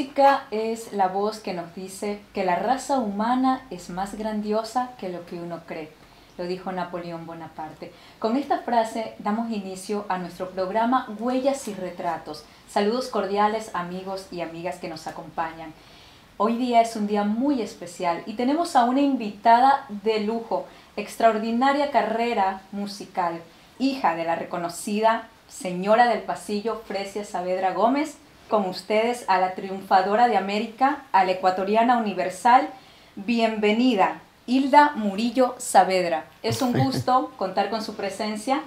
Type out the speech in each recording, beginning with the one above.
música es la voz que nos dice que la raza humana es más grandiosa que lo que uno cree, lo dijo Napoleón Bonaparte. Con esta frase damos inicio a nuestro programa Huellas y Retratos. Saludos cordiales amigos y amigas que nos acompañan. Hoy día es un día muy especial y tenemos a una invitada de lujo, extraordinaria carrera musical, hija de la reconocida señora del pasillo Frecia Saavedra Gómez con ustedes a la triunfadora de América, a la ecuatoriana universal. Bienvenida, Hilda Murillo Saavedra. Es un gusto contar con su presencia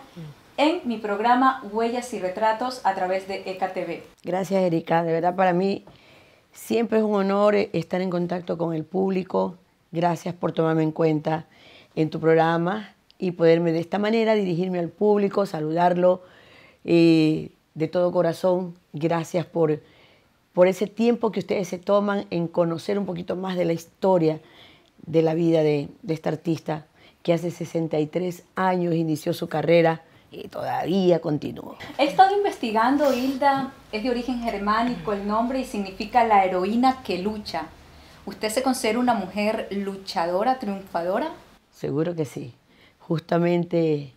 en mi programa Huellas y Retratos a través de EKTV. Gracias, Erika. De verdad, para mí siempre es un honor estar en contacto con el público. Gracias por tomarme en cuenta en tu programa y poderme de esta manera dirigirme al público, saludarlo, eh, de todo corazón, gracias por, por ese tiempo que ustedes se toman en conocer un poquito más de la historia de la vida de, de esta artista que hace 63 años inició su carrera y todavía continúa. He estado investigando, Hilda, es de origen germánico el nombre y significa la heroína que lucha. ¿Usted se considera una mujer luchadora, triunfadora? Seguro que sí. Justamente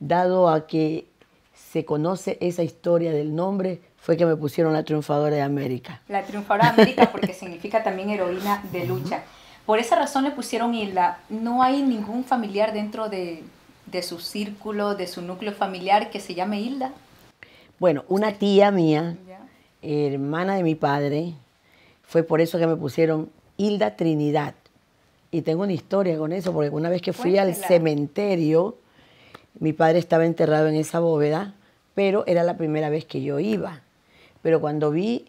dado a que se conoce esa historia del nombre, fue que me pusieron la triunfadora de América. La triunfadora de América porque significa también heroína de lucha. Por esa razón le pusieron Hilda. No hay ningún familiar dentro de, de su círculo, de su núcleo familiar que se llame Hilda. Bueno, una tía mía, hermana de mi padre, fue por eso que me pusieron Hilda Trinidad. Y tengo una historia con eso, porque una vez que fui al cementerio, mi padre estaba enterrado en esa bóveda, pero era la primera vez que yo iba. Pero cuando vi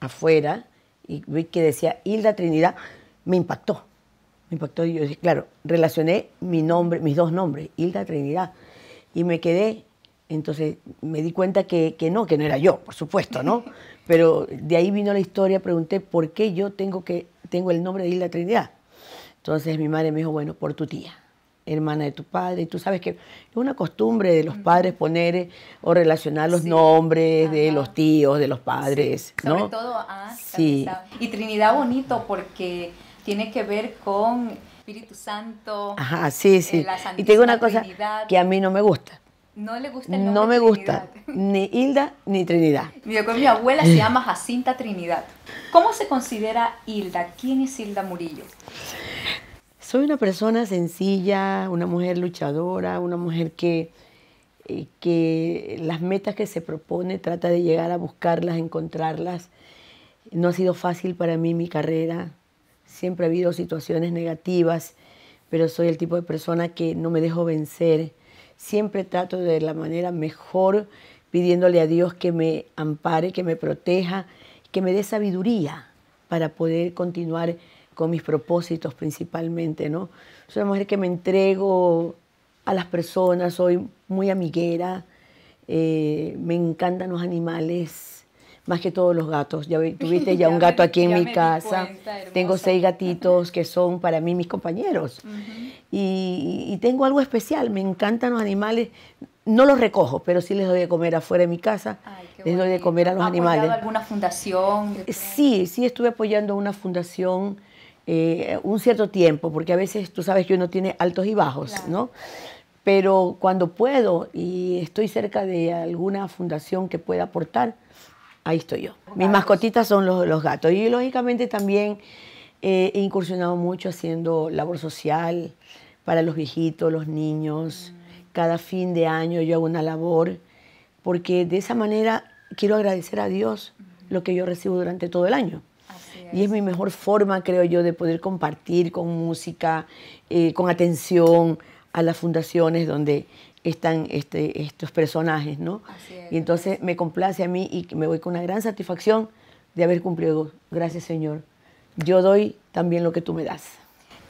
afuera y vi que decía Hilda Trinidad, me impactó. Me impactó y yo dije, claro, relacioné mi nombre, mis dos nombres, Hilda Trinidad. Y me quedé, entonces me di cuenta que, que no, que no era yo, por supuesto, ¿no? Pero de ahí vino la historia, pregunté por qué yo tengo, que, tengo el nombre de Hilda Trinidad. Entonces mi madre me dijo, bueno, por tu tía hermana de tu padre. Y tú sabes que es una costumbre de los padres poner eh, o relacionar los nombres de los tíos, de los padres. ¿no? Sobre todo, sí. Y Trinidad bonito porque tiene que ver con Espíritu Santo. Ajá, sí, eh, sí. y tengo una cosa que a mí no me gusta. No le gusta el nombre No me gusta ni Hilda ni Trinidad. mi abuela se llama Jacinta Trinidad. ¿Cómo se considera Hilda? ¿Quién es Hilda Murillo? Soy una persona sencilla, una mujer luchadora, una mujer que, eh, que las metas que se propone trata de llegar a buscarlas, encontrarlas. No ha sido fácil para mí mi carrera, siempre ha habido situaciones negativas, pero soy el tipo de persona que no me dejo vencer. Siempre trato de la manera mejor, pidiéndole a Dios que me ampare, que me proteja, que me dé sabiduría para poder continuar con mis propósitos principalmente, ¿no? Soy una mujer que me entrego a las personas, soy muy amiguera, eh, me encantan los animales, más que todos los gatos. Ya tuviste ya, un gato aquí en mi casa. tengo seis gatitos que son para mí mis compañeros. y, tengo algo especial, me encantan los animales. No los recojo, pero sí les doy de comer afuera de mi casa. les doy de comer a los animales. ¿Has apoyado alguna fundación? Eh, sí, sí estuve apoyando una fundación eh, un cierto tiempo, porque a veces tú sabes que uno tiene altos y bajos, ¿no? Pero cuando puedo y estoy cerca de alguna fundación que pueda aportar, ahí estoy yo. Mis mascotitas son los, los gatos. Y lógicamente también eh, he incursionado mucho haciendo labor social para los viejitos, los niños. Mm. Cada fin de año yo hago una labor, porque de esa manera quiero agradecer a Dios lo que yo recibo durante todo el año. Y es mi mejor forma, creo yo, de poder compartir con música, eh, con atención a las fundaciones donde están este, estos personajes, ¿no? y entonces me complace a mí y me voy con una gran satisfacción de haber cumplido. Gracias, Señor. Yo doy también lo que tú me das.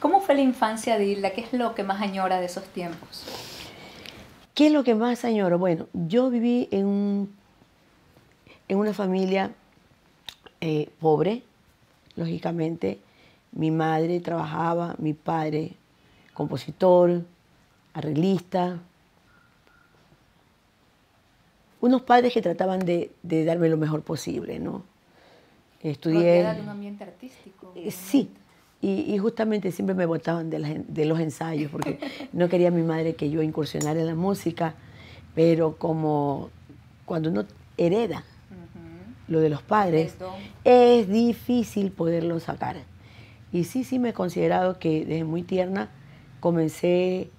¿Cómo fue la infancia de Hilda? ¿Qué es lo que más añora de esos tiempos? ¿Qué es lo que más añoro? Bueno, yo viví en, un, en una familia eh, pobre, lógicamente, mi madre trabajaba, mi padre compositor, arreglista. Unos padres que trataban de, darme lo mejor posible, ¿no? Estudié... Era de un ambiente artístico. Eh, sí, y, justamente siempre me botaban de los ensayos porque no quería mi madre que yo incursionara en la música, pero como cuando uno hereda lo de los padres, es difícil poderlo sacar. Y sí, sí me he considerado que desde muy tierna comencé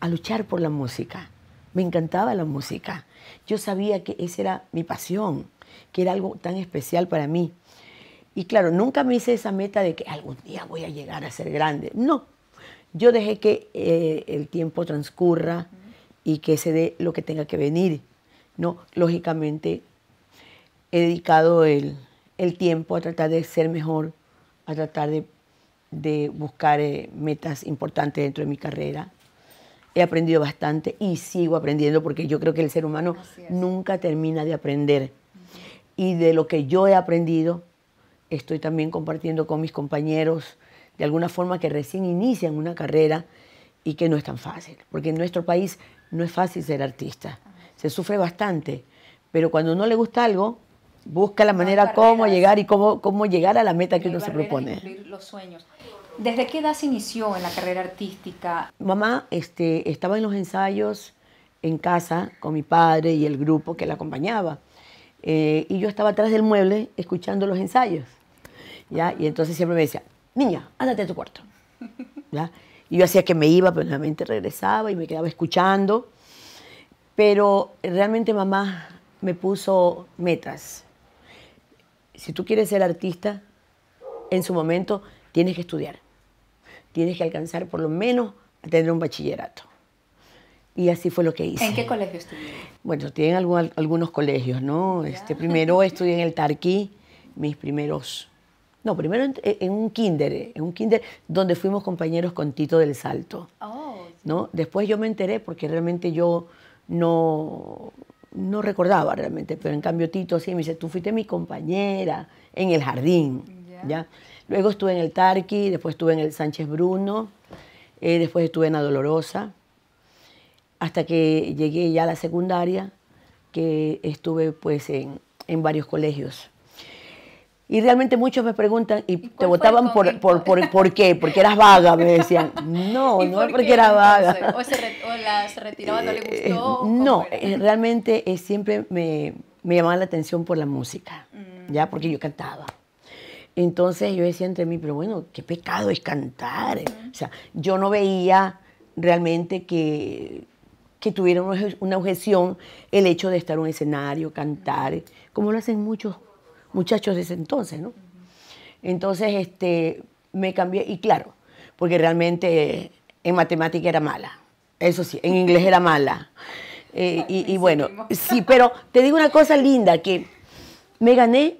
a luchar por la música. Me encantaba la música. Yo sabía que esa era mi pasión, que era algo tan especial para mí. Y claro, nunca me hice esa meta de que algún día voy a llegar a ser grande. No, yo dejé que eh, el tiempo transcurra y que se dé lo que tenga que venir. No, lógicamente he dedicado el, tiempo a tratar de ser mejor, a tratar de, buscar eh, metas importantes dentro de mi carrera. He aprendido bastante y sigo aprendiendo porque yo creo que el ser humano nunca termina de aprender. Y de lo que yo he aprendido, estoy también compartiendo con mis compañeros, de alguna forma que recién inician una carrera y que no es tan fácil, porque en nuestro país no es fácil ser artista, se sufre bastante, pero cuando no le gusta algo, busca la manera cómo llegar y cómo, cómo llegar a la meta que uno se propone. los sueños. ¿Desde qué edad se inició en la carrera artística? Mamá este, estaba en los ensayos en casa con mi padre y el grupo que la acompañaba. Eh, y yo estaba atrás del mueble escuchando los ensayos. ¿ya? Y entonces siempre me decía, niña, ándate a tu cuarto. ¿ya? Y yo hacía que me iba, pero realmente regresaba y me quedaba escuchando. Pero realmente mamá me puso metas si tú quieres ser artista, en su momento tienes que estudiar. Tienes que alcanzar por lo menos a tener un bachillerato. Y así fue lo que hice. ¿En qué colegio estudié? Bueno, tienen algunos colegios, ¿no? Este, primero estudié en el Tarquí, mis primeros... No, primero en, un kinder, en un kinder donde fuimos compañeros con Tito del Salto. Oh, ¿no? Después yo me enteré porque realmente yo no, no recordaba realmente, pero en cambio Tito sí me dice, tú fuiste mi compañera en el jardín, ¿ya? Luego estuve en el Tarqui, después estuve en el Sánchez Bruno, eh, después estuve en la Dolorosa, hasta que llegué ya a la secundaria, que estuve pues en, en varios colegios. Y realmente muchos me preguntan, ¿y, te votaban por, por, por, qué? Porque eras vaga, me decían. No, no es porque era vaga. o, se retiraba, no le eh, gustó. Eh, no, eh, realmente siempre me, me, llamaba la atención por la música, mm. ya porque yo cantaba. Entonces yo decía entre mí, pero bueno, qué pecado es cantar. O sea, yo no veía realmente que, que tuviera una objeción el hecho de estar en un escenario, cantar, como lo hacen muchos muchachos de ese entonces, ¿no? Entonces, este, me cambié, y claro, porque realmente en matemática era mala, eso sí, en inglés era mala. Eh, y, bueno, sí, pero te digo una cosa linda, que me gané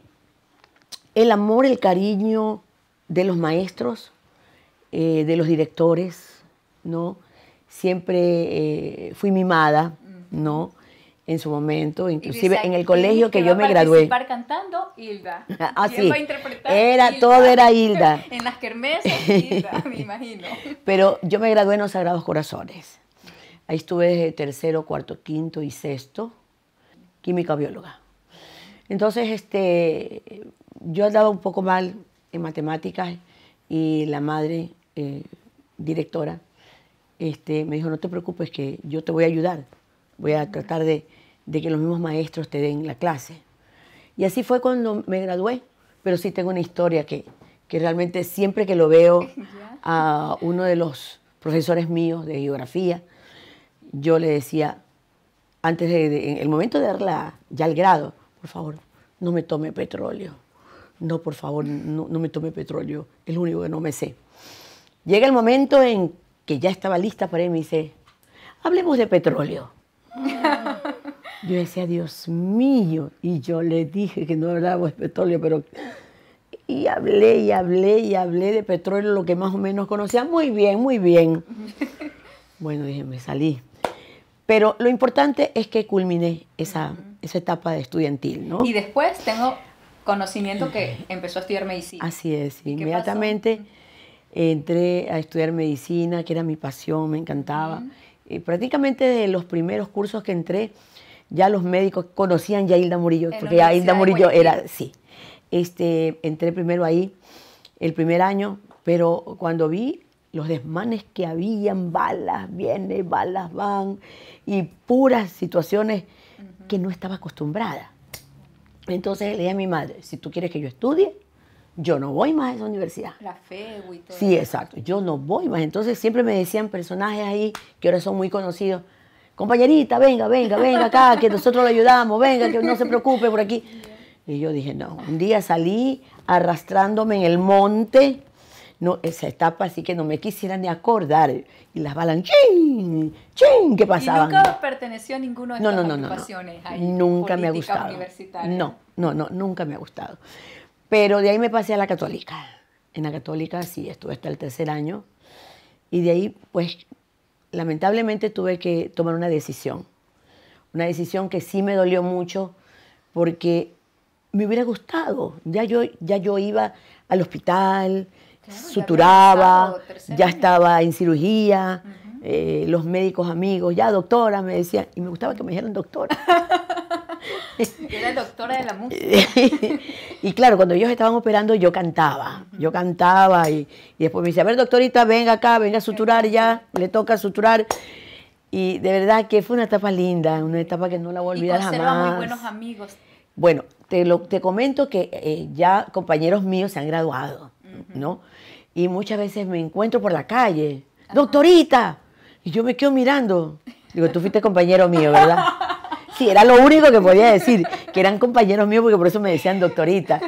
el amor, el cariño de los maestros, eh, de los directores, ¿no? Siempre eh, fui mimada, ¿no? en su momento, inclusive en el colegio que, yo me gradué. participar cantando Hilda. Ah, sí. era, todo era Hilda. en las kermesas, Hilda, me imagino. Pero yo me gradué en los Sagrados Corazones. Ahí estuve desde tercero, cuarto, quinto y sexto, química bióloga. Entonces, este, yo andaba un poco mal en matemáticas y la madre eh, directora este, me dijo, no te preocupes que yo te voy a ayudar voy a tratar de, que los mismos maestros te den la clase. Y así fue cuando me gradué, pero sí tengo una historia que, que realmente siempre que lo veo a uno de los profesores míos de geografía, yo le decía, antes de, en el momento de darla ya el grado, por favor, no me tome petróleo. No, por favor, no, me tome petróleo. Es lo único que no me sé. Llega el momento en que ya estaba lista para él y me dice, hablemos de petróleo. Yo decía, Dios mío, y yo le dije que no hablaba de petróleo, pero... Y hablé y hablé y hablé de petróleo, lo que más o menos conocía. Muy bien, muy bien. Bueno, dije, me salí. Pero lo importante es que culminé esa, etapa de estudiantil, ¿no? Y después tengo conocimiento que empezó a estudiar medicina. Así es, inmediatamente entré a estudiar medicina, que era mi pasión, me encantaba. Eh, prácticamente de los primeros cursos que entré, ya los médicos conocían ya a Hilda Murillo, porque Hilda Murillo era, sí. Este, entré primero ahí, el primer año, pero cuando vi los desmanes que habían, balas vienen, balas van, y puras situaciones que no estaba acostumbrada. Entonces le dije a mi madre, si tú quieres que yo estudie, yo no voy más a esa universidad. La fe, Sí, exacto, yo no voy más. Entonces siempre me decían personajes ahí que ahora son muy conocidos, compañerita, venga, venga, venga acá, que nosotros le ayudamos, venga, que no se preocupe por aquí. Y yo dije, no, un día salí arrastrándome en el monte, no, esa etapa así que no me quisieran ni acordar. Y las balas, ching, ¿Qué pasaba. ¿Y nunca perteneció a ninguno de no, estas Ahí, nunca me ha gustado. No, no, no, nunca me ha gustado. Pero de ahí me pasé a la católica. En la católica sí, estuve hasta el tercer año. Y de ahí, pues, lamentablemente tuve que tomar una decisión. Una decisión que sí me dolió mucho porque me hubiera gustado. Ya yo, ya yo iba al hospital, suturaba, ya, estaba en cirugía, eh, los médicos amigos, ya doctora me decían, y me gustaba que me dijeran doctora. Era doctora de la música. y claro, cuando ellos estaban operando, yo cantaba. Yo cantaba y, después me dice, a ver, doctorita, venga acá, venga a suturar ya, le toca suturar. Y de verdad que fue una etapa linda, una etapa que no la voy a olvidar y muy buenos amigos. Bueno, te, lo, te comento que eh, ya compañeros míos se han graduado, ¿no? Y muchas veces me encuentro por la calle, doctorita, y yo me quedo mirando. Digo, tú fuiste compañero mío, ¿verdad? Sí, era lo único que podía decir, que eran compañeros míos porque por eso me decían doctorita.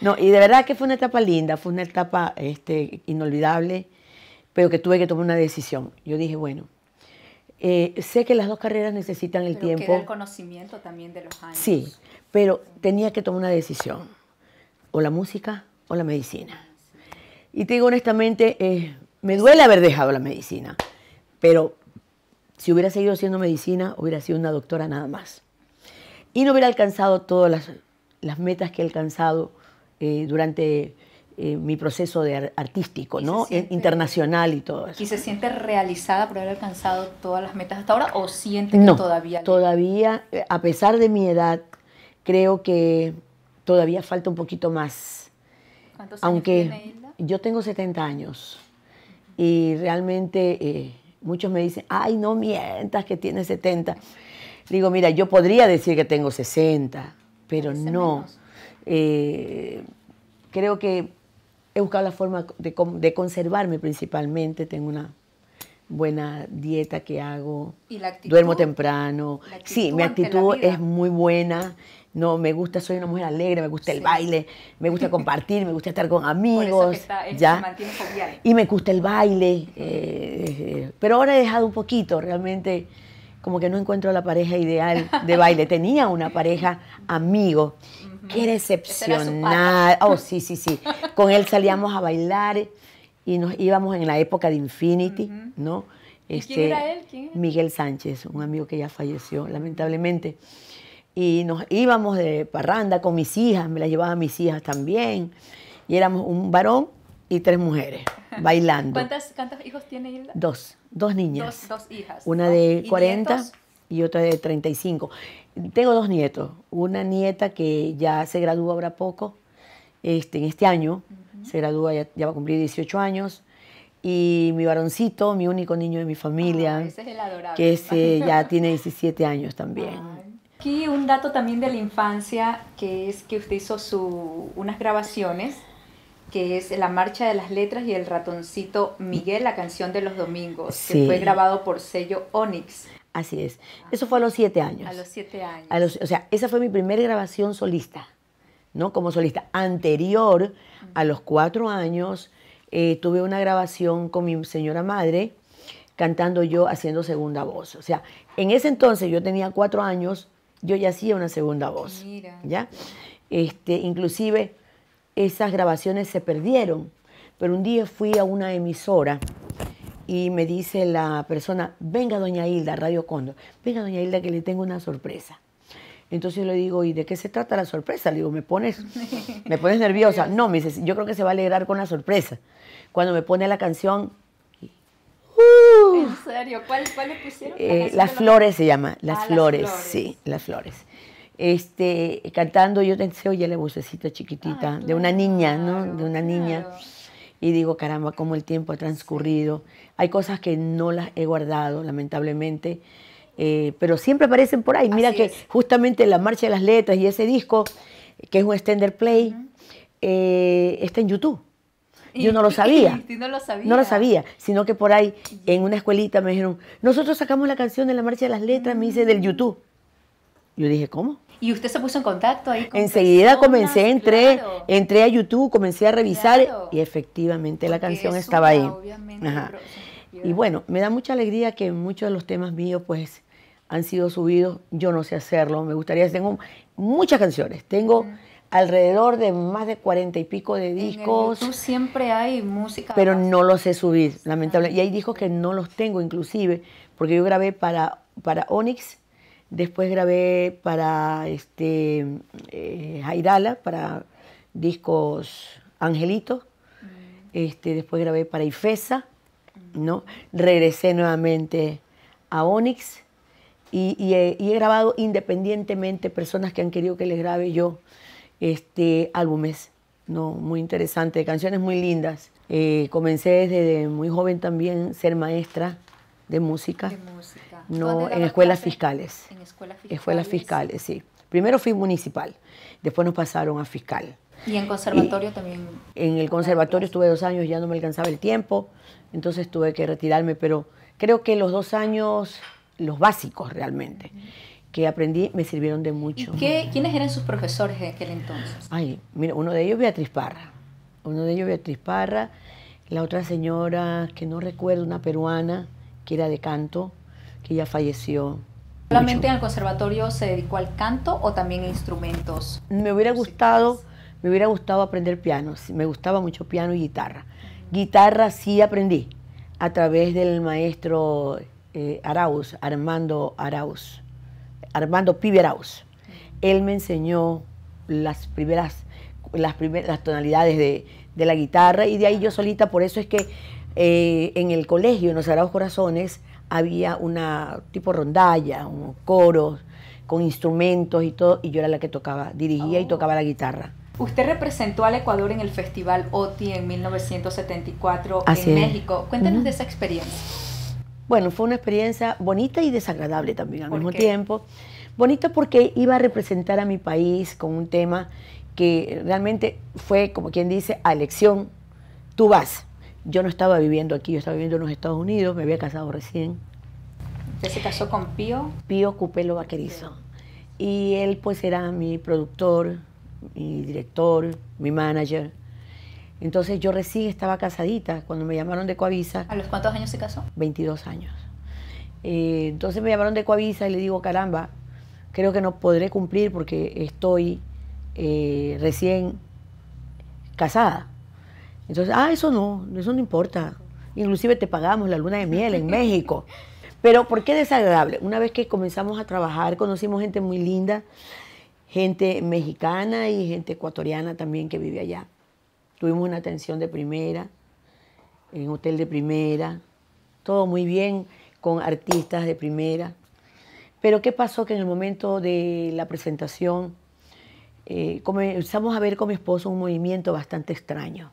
No, y de verdad que fue una etapa linda, fue una etapa este, inolvidable, pero que tuve que tomar una decisión. Yo dije, bueno, eh, sé que las dos carreras necesitan el tiempo. Queda conocimiento también de los años. Sí, pero tenía que tomar una decisión, o la música o la medicina. Y te digo honestamente, eh, me duele haber dejado la medicina, pero si hubiera seguido siendo medicina, hubiera sido una doctora nada más. Y no hubiera alcanzado todas las, metas que he alcanzado eh, durante eh, mi proceso de artístico, ¿no? internacional y todo eso. ¿Y se siente realizada por haber alcanzado todas las metas hasta ahora o siente que no, todavía? Todavía, eh, a pesar de mi edad, creo que todavía falta un poquito más. ¿Cuántos años tiene yo tengo 70 años y realmente muchos me dicen, ay, no mientas que tienes 70. Digo, mira, yo podría decir que tengo 60, pero no. Eh, creo que he buscado la forma de conservarme principalmente. Tengo una buena dieta que hago, duermo temprano. sí, mi actitud es muy buena. No, me gusta, soy una mujer alegre, me gusta el baile, me gusta compartir, me gusta estar con amigos. Eh, ¿ya? y me gusta el baile. Eh, pero ahora he dejado un poquito, realmente como que no encuentro la pareja ideal de baile. Tenía una pareja amigo, que era excepcional. Oh, sí, sí, sí. Con él salíamos a bailar y nos íbamos en la época de Infinity, ¿no? Este, ¿Quién era él? Miguel Sánchez, un amigo que ya falleció, lamentablemente. Y nos íbamos de parranda con mis hijas, me las llevaba mis hijas también. Y éramos un varón y tres mujeres bailando. ¿Cuántos hijos tiene Hilda? Dos, dos niñas. Dos, dos hijas. Una de 40 y otra de 35. Tengo dos nietos. Una nieta que ya se graduó ahora poco, este, en este año. Se gradúa, ya, va a cumplir 18 años. Y mi varoncito, mi único niño de mi familia, ese es el adorable. que ese eh, ya tiene 17 años también. Aquí un dato también de la infancia, que es que usted hizo su, unas grabaciones, que es La Marcha de las Letras y El Ratoncito Miguel, la canción de los domingos, que fue grabado por sello Onyx. Así es. Eso fue a los 7 años. A los 7 años. o sea, esa fue mi primera grabación solista, ¿no? Como solista. Anterior a los cuatro años eh, tuve una grabación con mi señora madre cantando yo haciendo segunda voz. O sea, en ese entonces yo tenía cuatro años, yo ya hacía una segunda voz. Mira. ¿ya? Este, inclusive esas grabaciones se perdieron, pero un día fui a una emisora y me dice la persona, venga doña Hilda, Radio Condo. venga doña Hilda que le tengo una sorpresa. Entonces yo le digo, ¿y de qué se trata la sorpresa? Le digo, ¿me pones, me pones nerviosa? No, me dice, yo creo que se va a alegrar con la sorpresa. Cuando me pone la canción... ¡Uh! ¿En serio? ¿Cuál, le pusieron? Eh, las flores se llama, ah, las, flores, sí, las flores. Este, cantando, yo te oye la vocecita chiquitita de una niña, ¿no? de una niña. Y digo, caramba, cómo el tiempo ha transcurrido. Hay cosas que no las he guardado, lamentablemente. Eh, pero siempre aparecen por ahí. Mira que justamente La Marcha de las Letras y ese disco, que es un extender play, eh, está en YouTube. Yo no lo sabía. no lo sabía. No lo sabía, sino que por ahí en una escuelita me dijeron, nosotros sacamos la canción de la Marcha de las Letras, me dice, del YouTube. Yo dije, ¿cómo? ¿Y usted se puso en contacto ahí con Enseguida comencé, entré, entré a YouTube, comencé a revisar y efectivamente la canción estaba ahí. Y bueno, me da mucha alegría que muchos de los temas míos pues han sido subidos, yo no sé hacerlo, me gustaría, tengo muchas canciones, tengo alrededor de más de cuarenta y pico de discos. siempre hay música. Pero no los sé subir, lamentablemente. Y hay discos que no los tengo inclusive, porque yo grabé para, para Onyx, después grabé para este, eh, Jairala, para discos Angelito, mm. este, después grabé para Ifesa, mm. ¿no? Regresé nuevamente a Onyx eh, y, he, grabado independientemente personas que han querido que les grabe yo este, álbumes, ¿no? muy interesante, canciones muy lindas. Eh, comencé desde muy joven también ser maestra de música, de música. no en escuelas fiscales. En escuelas fiscales. sí. Primero fui municipal, después nos pasaron a fiscal. ¿Y en conservatorio también? En el conservatorio estuve dos años, ya no me alcanzaba el tiempo, entonces tuve que retirarme, pero creo que los dos años los básicos realmente, que aprendí, me sirvieron de mucho. ¿Quiénes eran sus profesores de aquel entonces? Ay, mira, uno de ellos Beatriz Parra, uno de ellos Beatriz Parra, la otra señora, que no recuerdo, una peruana, que era de canto, que ya falleció. ¿Solamente en el conservatorio se dedicó al canto o también a instrumentos? Me hubiera gustado, me hubiera gustado aprender piano, me gustaba mucho piano y guitarra. Guitarra sí aprendí a través del maestro eh, Arauz, Armando Arauz, Armando Pibe Arauz. Él me enseñó las primeras, las, primeras, tonalidades de, la guitarra y de ahí yo solita, por eso es que eh, en el colegio, en los Arauz Corazones, había una tipo rondalla, un coro con instrumentos y todo, y yo era la que tocaba, dirigía y oh. tocaba la guitarra. Usted representó al Ecuador en el Festival OTI en 1974 en México. cuéntenos de esa experiencia. Bueno, fue una experiencia bonita y desagradable también al mismo tiempo. Bonita porque iba a representar a mi país con un tema que realmente fue, como quien dice, a elección. Tú vas. Yo no estaba viviendo aquí, yo estaba viviendo en los Estados Unidos, me había casado recién. ¿Usted se casó con Pío? Pío Cupelo Vaquerizo. Y él pues era mi productor, mi director, mi manager. Entonces yo recién estaba casadita cuando me llamaron de Coavisa. ¿A los cuántos años se casó? 22 años. Eh, entonces me llamaron de Coavisa y le digo, caramba, creo que no podré cumplir porque estoy eh, recién casada. Entonces, ah, eso no, eso no importa. Inclusive te pagamos la luna de miel en México. Pero ¿por qué desagradable? Una vez que comenzamos a trabajar, conocimos gente muy linda, gente mexicana y gente ecuatoriana también que vive allá. Tuvimos una atención de primera, en hotel de primera, todo muy bien, con artistas de primera. Pero ¿qué pasó? Que en el momento de la presentación eh, comenzamos a ver con mi esposo un movimiento bastante extraño,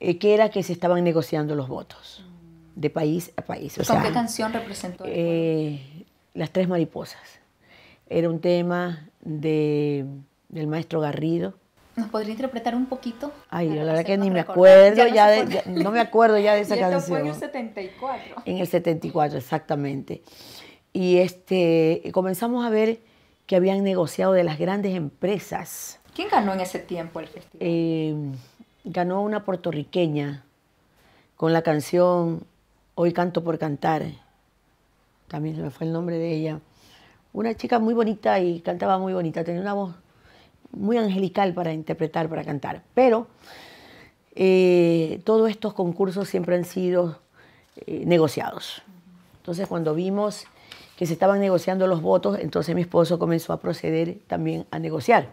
eh, que era que se estaban negociando los votos de país a país. ¿Con qué canción representó? Eh, Las tres mariposas. Era un tema del maestro Garrido, ¿Nos podría interpretar un poquito? Ay, la verdad que ni me acuerdo, ya, no, de, me acuerdo ya de esa y canción. Fue en el 74. En el 74, exactamente. Y este, comenzamos a ver que habían negociado de las grandes empresas. ¿Quién ganó en ese tiempo el festival? Eh, ganó una puertorriqueña con la canción Hoy canto por cantar. También se me fue el nombre de ella. Una chica muy bonita y cantaba muy bonita, tenía una voz muy angelical para interpretar, para cantar. Pero eh, todos estos concursos siempre han sido eh, negociados. Entonces cuando vimos que se estaban negociando los votos, entonces mi esposo comenzó a proceder también a negociar.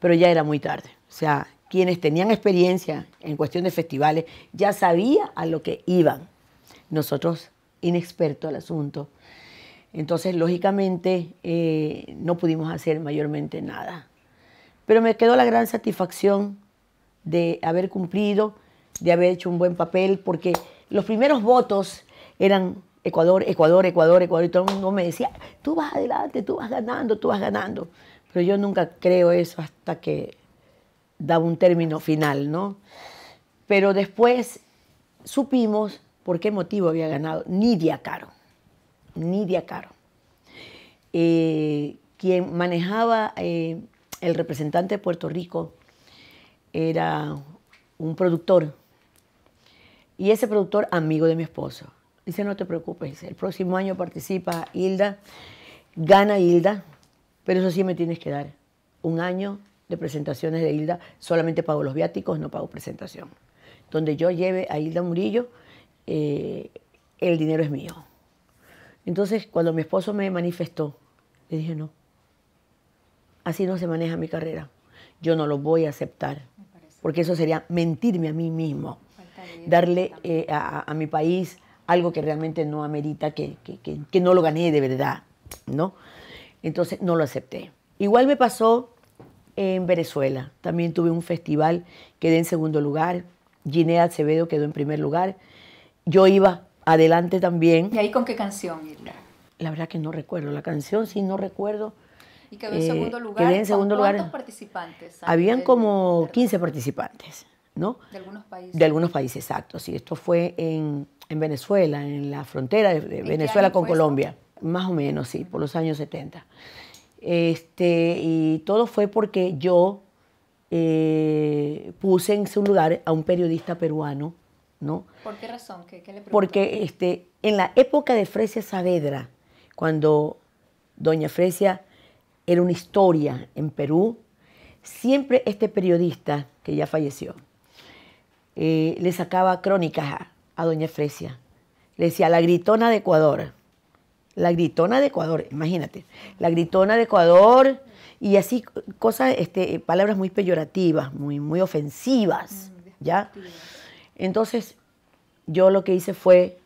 Pero ya era muy tarde. O sea, quienes tenían experiencia en cuestión de festivales ya sabía a lo que iban. Nosotros, inexpertos al asunto. Entonces, lógicamente, eh, no pudimos hacer mayormente nada. Pero me quedó la gran satisfacción de haber cumplido, de haber hecho un buen papel, porque los primeros votos eran Ecuador, Ecuador, Ecuador, Ecuador, y todo el mundo me decía, tú vas adelante, tú vas ganando, tú vas ganando. Pero yo nunca creo eso hasta que daba un término final, ¿no? Pero después supimos por qué motivo había ganado Nidia Caro, Nidia Caro, eh, quien manejaba eh, el representante de Puerto Rico era un productor y ese productor amigo de mi esposo. Dice, no te preocupes, el próximo año participa Hilda, gana Hilda, pero eso sí me tienes que dar un año de presentaciones de Hilda, solamente pago los viáticos, no pago presentación. Donde yo lleve a Hilda Murillo, eh, el dinero es mío. Entonces, cuando mi esposo me manifestó, le dije, no, así no se maneja mi carrera. Yo no lo voy a aceptar, porque eso sería mentirme a mí mismo, darle eh, a, mi país algo que realmente no amerita, que, que, no lo gané de verdad, ¿no? Entonces no lo acepté. Igual me pasó en Venezuela. También tuve un festival, quedé en segundo lugar. Ginea Acevedo quedó en primer lugar. Yo iba adelante también. ¿Y ahí con qué canción, La verdad que no recuerdo. La canción sí no recuerdo. Y quedó en eh, segundo lugar. ¿Cuántos participantes? Habían como 15 participantes, ¿no? De algunos países. De algunos países, exacto. esto fue en, Venezuela, en la frontera de Venezuela con Colombia. Más o menos, sí, por los años 70. Este, y todo fue porque yo eh, puse en su lugar a un periodista peruano, ¿no? ¿Por qué razón? ¿Qué, le Porque este, en la época de Fresia Saavedra, cuando doña Fresia era una historia en Perú, siempre este periodista, que ya falleció, eh, le sacaba crónicas a, doña Fresia. Le decía, la gritona de Ecuador. La gritona de Ecuador, imagínate. La gritona de Ecuador y así cosas, este, palabras muy peyorativas, muy, muy ofensivas, mm, ¿ya? Entonces, yo lo que hice fue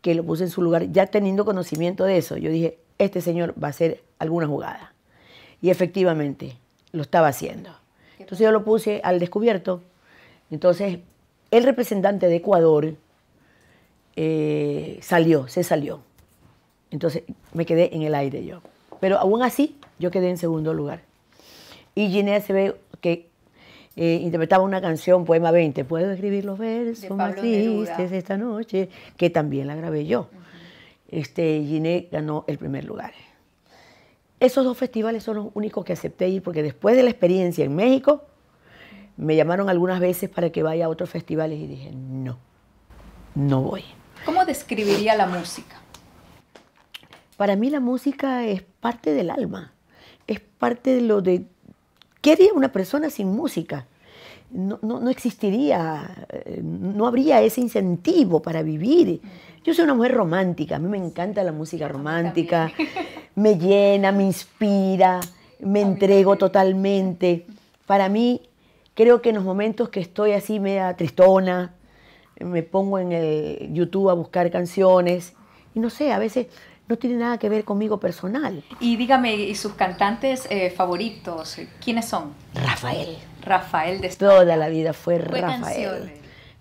que lo puse en su lugar, ya teniendo conocimiento de eso. Yo dije, este señor va a hacer alguna jugada. Y efectivamente, lo estaba haciendo. Entonces yo lo puse al descubierto. Entonces, el representante de Ecuador eh, salió, se salió. Entonces me quedé en el aire yo. Pero aún así, yo quedé en segundo lugar. Y Ginés se ve que eh, interpretaba una canción, Poema 20, Puedo escribir los versos más tristes esta noche, que también la grabé yo. este, ganó el primer lugar. Esos dos festivales son los únicos que acepté ir porque después de la experiencia en México, me llamaron algunas veces para que vaya a otros festivales y dije, no, no voy. ¿Cómo describiría la música? Para mí la música es parte del alma, es parte de lo de... ¿Qué haría una persona sin música? No, no existiría, eh, no habría ese incentivo para vivir. Yo soy una mujer romántica, a mí me encanta la música romántica me llena, me inspira, me entrego totalmente. Para mí, creo que en los momentos que estoy así me tristona, me pongo en YouTube a buscar canciones y no sé, a veces no tiene nada que ver conmigo personal. Y dígame, ¿y sus cantantes eh, favoritos? Eh, ¿Quiénes son? Rafael. Rafael de Toda la vida fue, Rafael.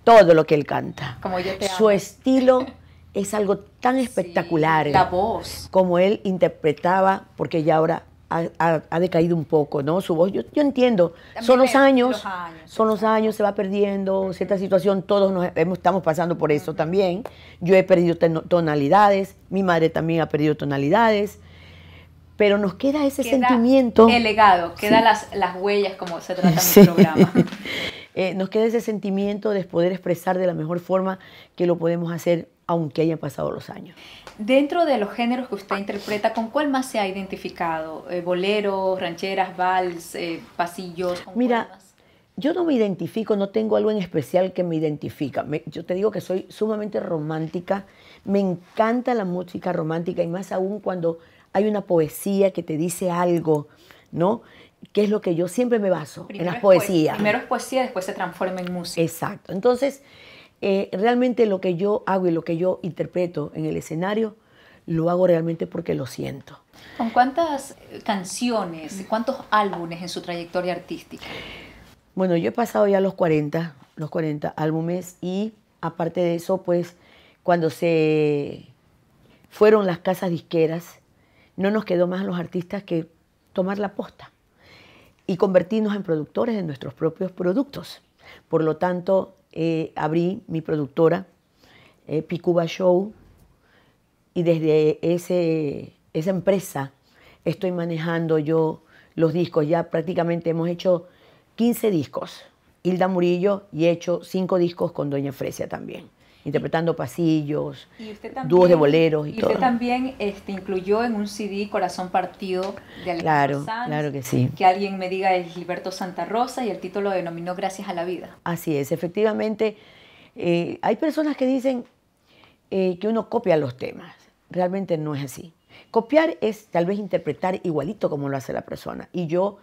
Todo lo que él canta. Como yo Su estilo es algo tan espectacular. la voz. Como él interpretaba, porque ya ahora ha, decaído un poco, ¿no? Su voz, yo, entiendo, son los años, son los años, se va perdiendo, cierta situación, todos nos estamos pasando por eso también. Yo he perdido tonalidades, mi madre también ha perdido tonalidades, pero nos queda ese sentimiento. El legado, queda las, las huellas como se trata en el programa. Eh, nos queda ese sentimiento de poder expresar de la mejor forma que lo podemos hacer aunque hayan pasado los años. Dentro de los géneros que usted interpreta, ¿con cuál más se ha identificado? Eh, ¿Boleros, rancheras, vals, eh, pasillos? Mira, yo no me identifico, no tengo algo en especial que me identifique. yo te digo que soy sumamente romántica, me encanta la música romántica y más aún cuando hay una poesía que te dice algo, ¿no? Que es lo que yo siempre me baso en las poesías. primero es poesía, después se transforma en música. Exacto. Entonces, eh, realmente lo que yo hago y lo que yo interpreto en el escenario, lo hago realmente porque lo siento. ¿Con cuántas canciones, cuántos álbumes en su trayectoria artística? Bueno, yo he pasado ya los 40, los 40 álbumes y aparte de eso, pues cuando se fueron las casas disqueras, no nos quedó más a los artistas que tomar la posta y convertirnos en productores de nuestros propios productos. Por lo tanto, eh, abrí mi productora, eh, Picuba Show, y desde ese, esa empresa estoy manejando yo los discos. Ya prácticamente hemos hecho 15 discos. Hilda Murillo y he hecho 5 discos con Doña Fresia también interpretando pasillos, dúos de boleros y, y usted también este, incluyó en un CD Corazón Partido de Alejandro claro, Claro que sí. Que alguien me diga es Gilberto Santa Rosa y el título lo denominó Gracias a la Vida. Así es, efectivamente. Eh, hay personas que dicen eh, que uno copia los temas. Realmente no es así. Copiar es tal vez interpretar igualito como lo hace la persona. Y yo,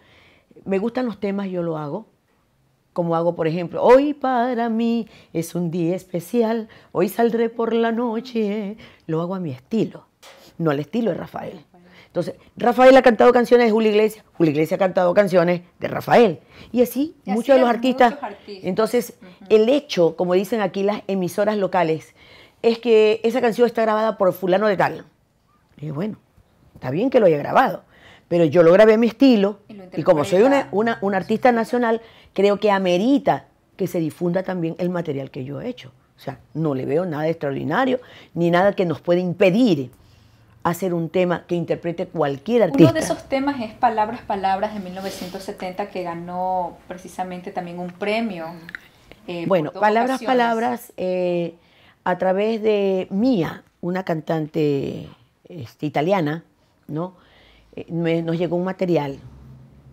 me gustan los temas, yo lo hago como hago, por ejemplo, hoy para mí es un día especial, hoy saldré por la noche, lo hago a mi estilo, no al estilo de Rafael. Entonces, Rafael ha cantado canciones de Julio Iglesias, Julio Iglesias ha cantado canciones de Rafael. Y así, muchos de los artistas. Entonces, el hecho, como dicen aquí las emisoras locales, es que esa canción está grabada por fulano de tal. Y bueno, está bien que lo haya grabado, pero yo lo grabé a mi estilo y, como soy un una, artista nacional, creo que amerita que se difunda también el material que yo he hecho. O sea, no le veo nada extraordinario, ni nada que nos pueda impedir hacer un tema que interprete cualquier artista. Uno de esos temas es Palabras, Palabras de 1970, que ganó precisamente también un premio. Eh, bueno, Palabras, Palabras, eh, a través de Mía, una cantante este, italiana, ¿no? Eh, nos llegó un material,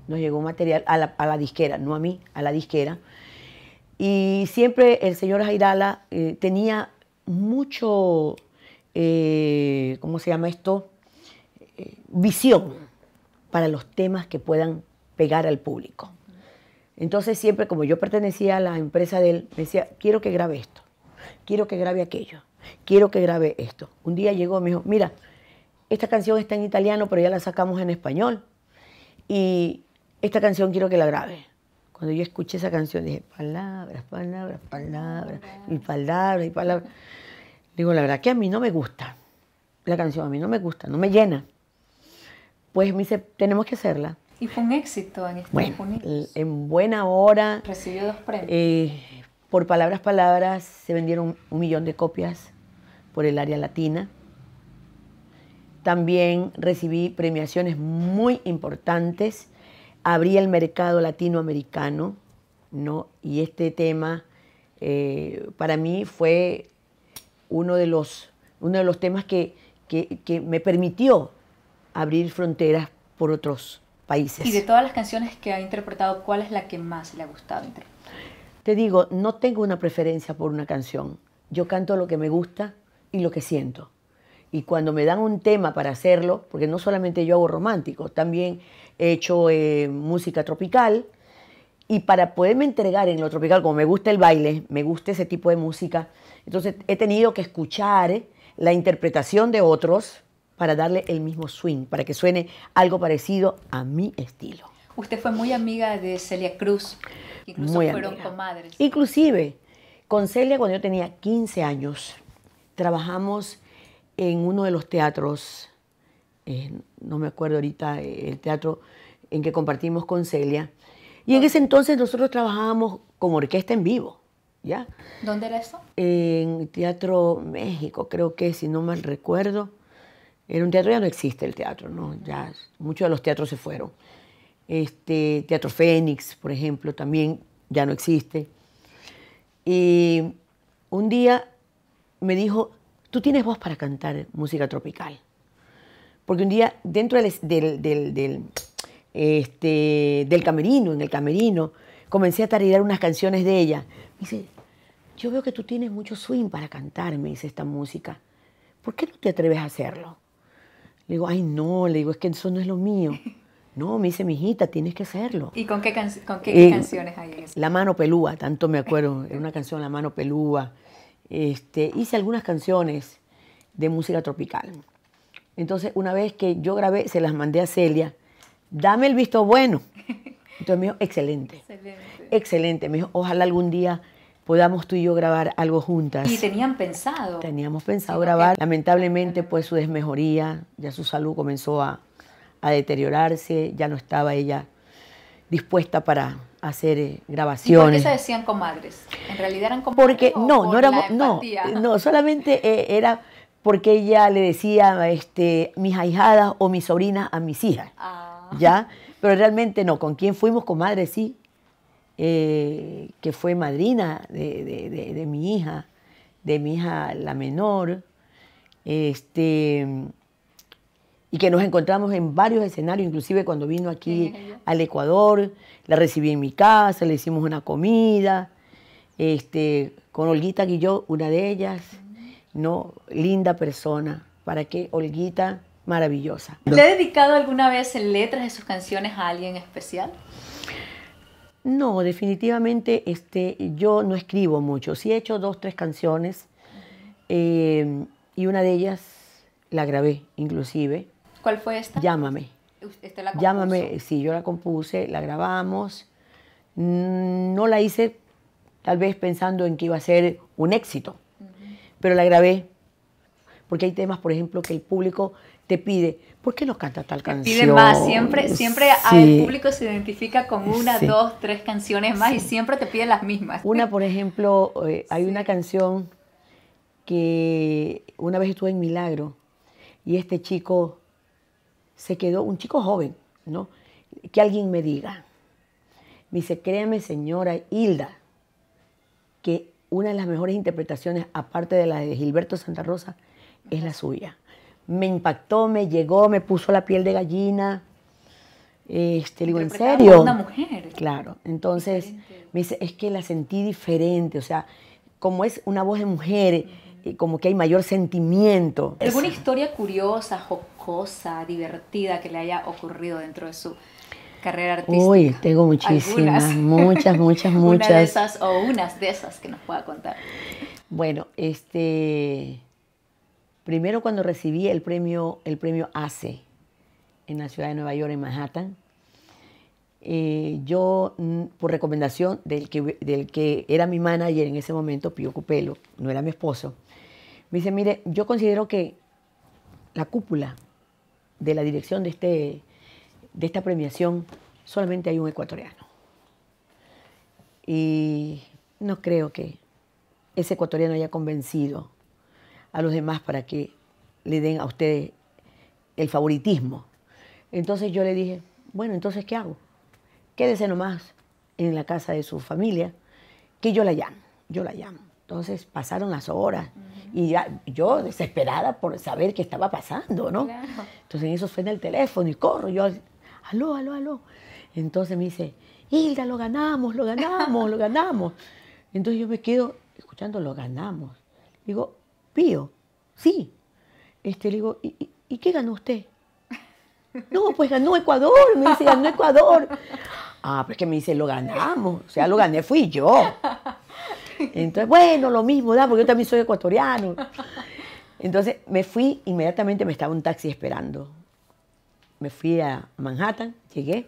nos llegó material a la, a disquera, no a mí, a la disquera. Y siempre el señor Jairala eh, tenía mucho, eh, ¿cómo se llama esto? Eh, visión para los temas que puedan pegar al público. Entonces siempre, como yo pertenecía a la empresa de él, me decía, quiero que grabe esto, quiero que grabe aquello, quiero que grabe esto. Un día llegó y me dijo, mira, esta canción está en italiano, pero ya la sacamos en español. Y esta canción quiero que la grabe. Cuando yo escuché esa canción dije, palabras, palabras, palabras, y palabras, y palabras. Digo, la verdad que a mí no me gusta. La canción a mí no me gusta, no me llena. Pues me dice, tenemos que hacerla. Y fue un éxito en Estados bueno, En buena hora. Recibió dos premios. Eh, por palabras, palabras, se vendieron un millón de copias por el área latina. También recibí premiaciones muy importantes Abrí el mercado latinoamericano, ¿no? Y este tema eh, para mí fue uno de los, uno de los temas que, me permitió abrir fronteras por otros países. Y de todas las canciones que ha interpretado, ¿cuál es la que más le ha gustado Te digo, no tengo una preferencia por una canción. Yo canto lo que me gusta y lo que siento. Y cuando me dan un tema para hacerlo, porque no solamente yo hago romántico, también he hecho eh, música tropical. Y para poderme entregar en lo tropical, como me gusta el baile, me gusta ese tipo de música, entonces he tenido que escuchar la interpretación de otros para darle el mismo swing, para que suene algo parecido a mi estilo. Usted fue muy amiga de Celia Cruz, incluso fueron comadres. Inclusive, con Celia cuando yo tenía 15 años, trabajamos en uno de los teatros eh, no me acuerdo ahorita eh, el teatro en que compartimos con Celia. Y en ese entonces nosotros trabajábamos como orquesta en vivo, ¿ya? ¿Dónde era eso? En Teatro México, creo que, si no mal recuerdo. en un teatro, ya no existe el teatro, ¿no? Ya muchos de los teatros se fueron. Este, teatro Fénix, por ejemplo, también ya no existe. Y un día me dijo, tú tienes voz para cantar música tropical porque un día dentro del, este, del camerino, en el camerino, comencé a tararear unas canciones de ella. Me dice, yo veo que tú tienes mucho swing para cantar, me dice esta música. ¿Por qué no te atreves a hacerlo? Le digo, ay no, le digo, es que eso no es lo mío. No, me dice, mijita, tienes que hacerlo. ¿Y con qué, canciones hay eso? La mano pelúa, tanto me acuerdo, era una canción La mano pelúa. Este, hice algunas canciones de música tropical. Entonces, una vez que yo grabé, se las mandé a Celia, dame el visto bueno. Entonces me dijo, excelente. Excelente. Excelente. Me dijo, ojalá algún día podamos tú y yo grabar algo juntas. Y tenían pensado. Teníamos pensado grabar. Lamentablemente, pues su desmejoría, ya su salud comenzó a, deteriorarse, ya no estaba ella dispuesta para hacer grabaciones. Eh, por qué se decían comadres? ¿En realidad eran comadres? Porque, no, no, éramos, no, no, solamente eh, era porque ella le decía este, mis ahijadas o mis sobrinas a mis hijas. Ah. ¿Ya? Pero realmente no, con quién fuimos, Con madre, sí, eh, que fue madrina de, mi hija, de mi hija la menor, este, y que nos encontramos en varios escenarios, inclusive cuando vino aquí al Ecuador, la recibí en mi casa, le hicimos una comida, este, con Olguita yo, una de ellas. ¿no? Linda persona. ¿Para qué? Olguita, maravillosa. ¿Le ha dedicado alguna vez en letras de sus canciones a alguien especial? No, definitivamente este, yo no escribo mucho. Sí he hecho dos, tres canciones eh, y una de ellas la grabé inclusive. ¿Cuál fue esta? Llámame. ¿Usted la compuso? Llámame, sí, yo la compuse, la grabamos. Mm, no la hice tal vez pensando en que iba a ser un éxito pero la grabé. Porque hay temas, por ejemplo, que el público te pide, ¿por qué no canta tal canción? Piden más, siempre, siempre el público se identifica con una, dos, tres canciones más y siempre te piden las mismas. Una, por ejemplo, eh, hay una canción que una vez estuve en Milagro y este chico se quedó, un chico joven, ¿no? Que alguien me diga. Me dice, créame señora Hilda, que una de las mejores interpretaciones, aparte de la de Gilberto Santa Rosa, es la suya. Me impactó, me llegó, me puso la piel de gallina. Este, digo, ¿en serio? una mujer. Claro, entonces me dice, es que la sentí diferente, o sea, como es una voz de mujer, como que hay mayor sentimiento. ¿Alguna historia curiosa, jocosa, divertida que le haya ocurrido dentro de su carrera artística? Uy, tengo muchísimas, muchas, muchas, muchas. Una de esas o unas de esas que nos pueda contar. Bueno, este, primero cuando recibí el premio, el premio ACE en la ciudad de Nueva York, en Manhattan, eh, yo, mm, por recomendación del que, del que era mi manager en ese momento, Pío Cupelo, no era mi esposo, me dice, mire, yo considero que la cúpula de la dirección de este, de esta premiación solamente hay un ecuatoriano. Y no creo que ese ecuatoriano haya convencido a los demás para que le den a ustedes el favoritismo. Entonces yo le dije, bueno, entonces ¿qué hago? Quédese nomás en la casa de su familia, que yo la llamo, yo la llamo. Entonces pasaron las horas y ya, yo desesperada por saber qué estaba pasando, ¿no? Entonces en eso en el teléfono y corro yo aló, aló, aló. Entonces me dice, Hilda, lo ganamos, lo ganamos, lo ganamos. Entonces yo me quedo escuchando, lo ganamos. Digo, Pío, sí. Este, le digo, ¿y, qué ganó usted? No, pues ganó Ecuador, me dice, ganó Ecuador. Ah, pero que me dice, lo ganamos. O sea, lo gané fui yo. Entonces, bueno, lo mismo, da, porque yo también soy ecuatoriano. Entonces me fui, inmediatamente me estaba un taxi esperando me fui a Manhattan, llegué,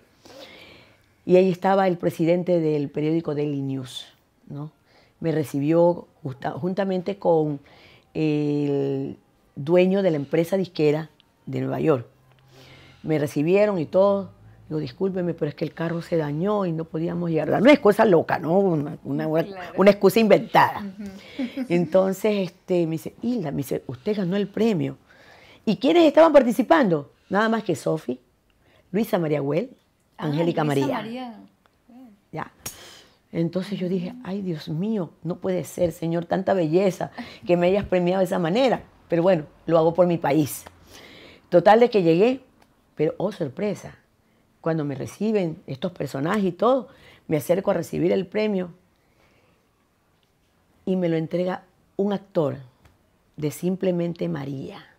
y ahí estaba el presidente del periódico Daily News, ¿no? Me recibió juntamente con el dueño de la empresa disquera de Nueva York. Me recibieron y todo. Digo, discúlpeme, pero es que el carro se dañó y no podíamos llegar. No es cosa loca, ¿no? Una, una, excusa inventada. Entonces este, me dice, Hilda, me dice, usted ganó el premio. ¿Y quiénes estaban participando? Nada más que Sofi, Luisa María Huel, ah, Angélica María. Ya. Entonces yo dije, ay Dios mío, no puede ser, Señor, tanta belleza que me hayas premiado de esa manera. Pero bueno, lo hago por mi país. Total de que llegué, pero oh sorpresa, cuando me reciben estos personajes y todo, me acerco a recibir el premio y me lo entrega un actor de Simplemente María.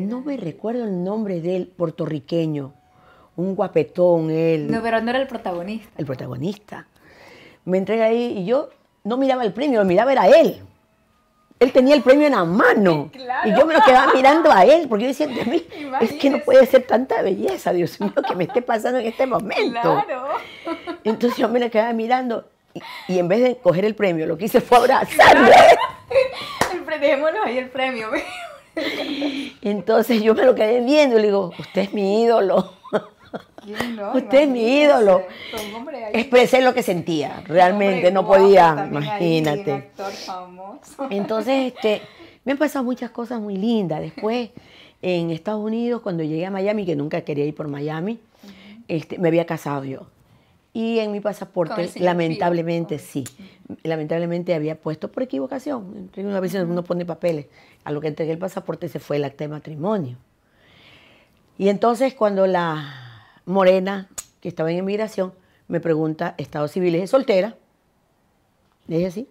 No me recuerdo el nombre del puertorriqueño, un guapetón él. No, pero no era el protagonista. El protagonista. Me entrega ahí y yo no miraba el premio, lo miraba era él. Él tenía el premio en la mano. Y yo me lo quedaba mirando a él, porque yo decía, mí, es que no puede ser tanta belleza, Dios mío, que me esté pasando en este momento. Claro. Entonces yo me lo quedaba mirando y, en vez de coger el premio, lo que hice fue abrazarle. El Dejémonos ahí el premio. Entonces yo me lo quedé viendo y le digo, usted es mi ídolo. usted es mi ídolo. Pues, Expresé lo que sentía, realmente, no podía, imagínate. Entonces, este, me han pasado muchas cosas muy lindas. Después, en Estados Unidos, cuando llegué a Miami, que nunca quería ir por Miami, este, me había casado yo. Y en mi pasaporte, lamentablemente, sí. Lamentablemente había puesto por equivocación. Una vez uno pone papeles. A lo que entregué el pasaporte se fue el acta de matrimonio. Y entonces cuando la morena, que estaba en inmigración, me pregunta estado civil, es soltera. Le dije así.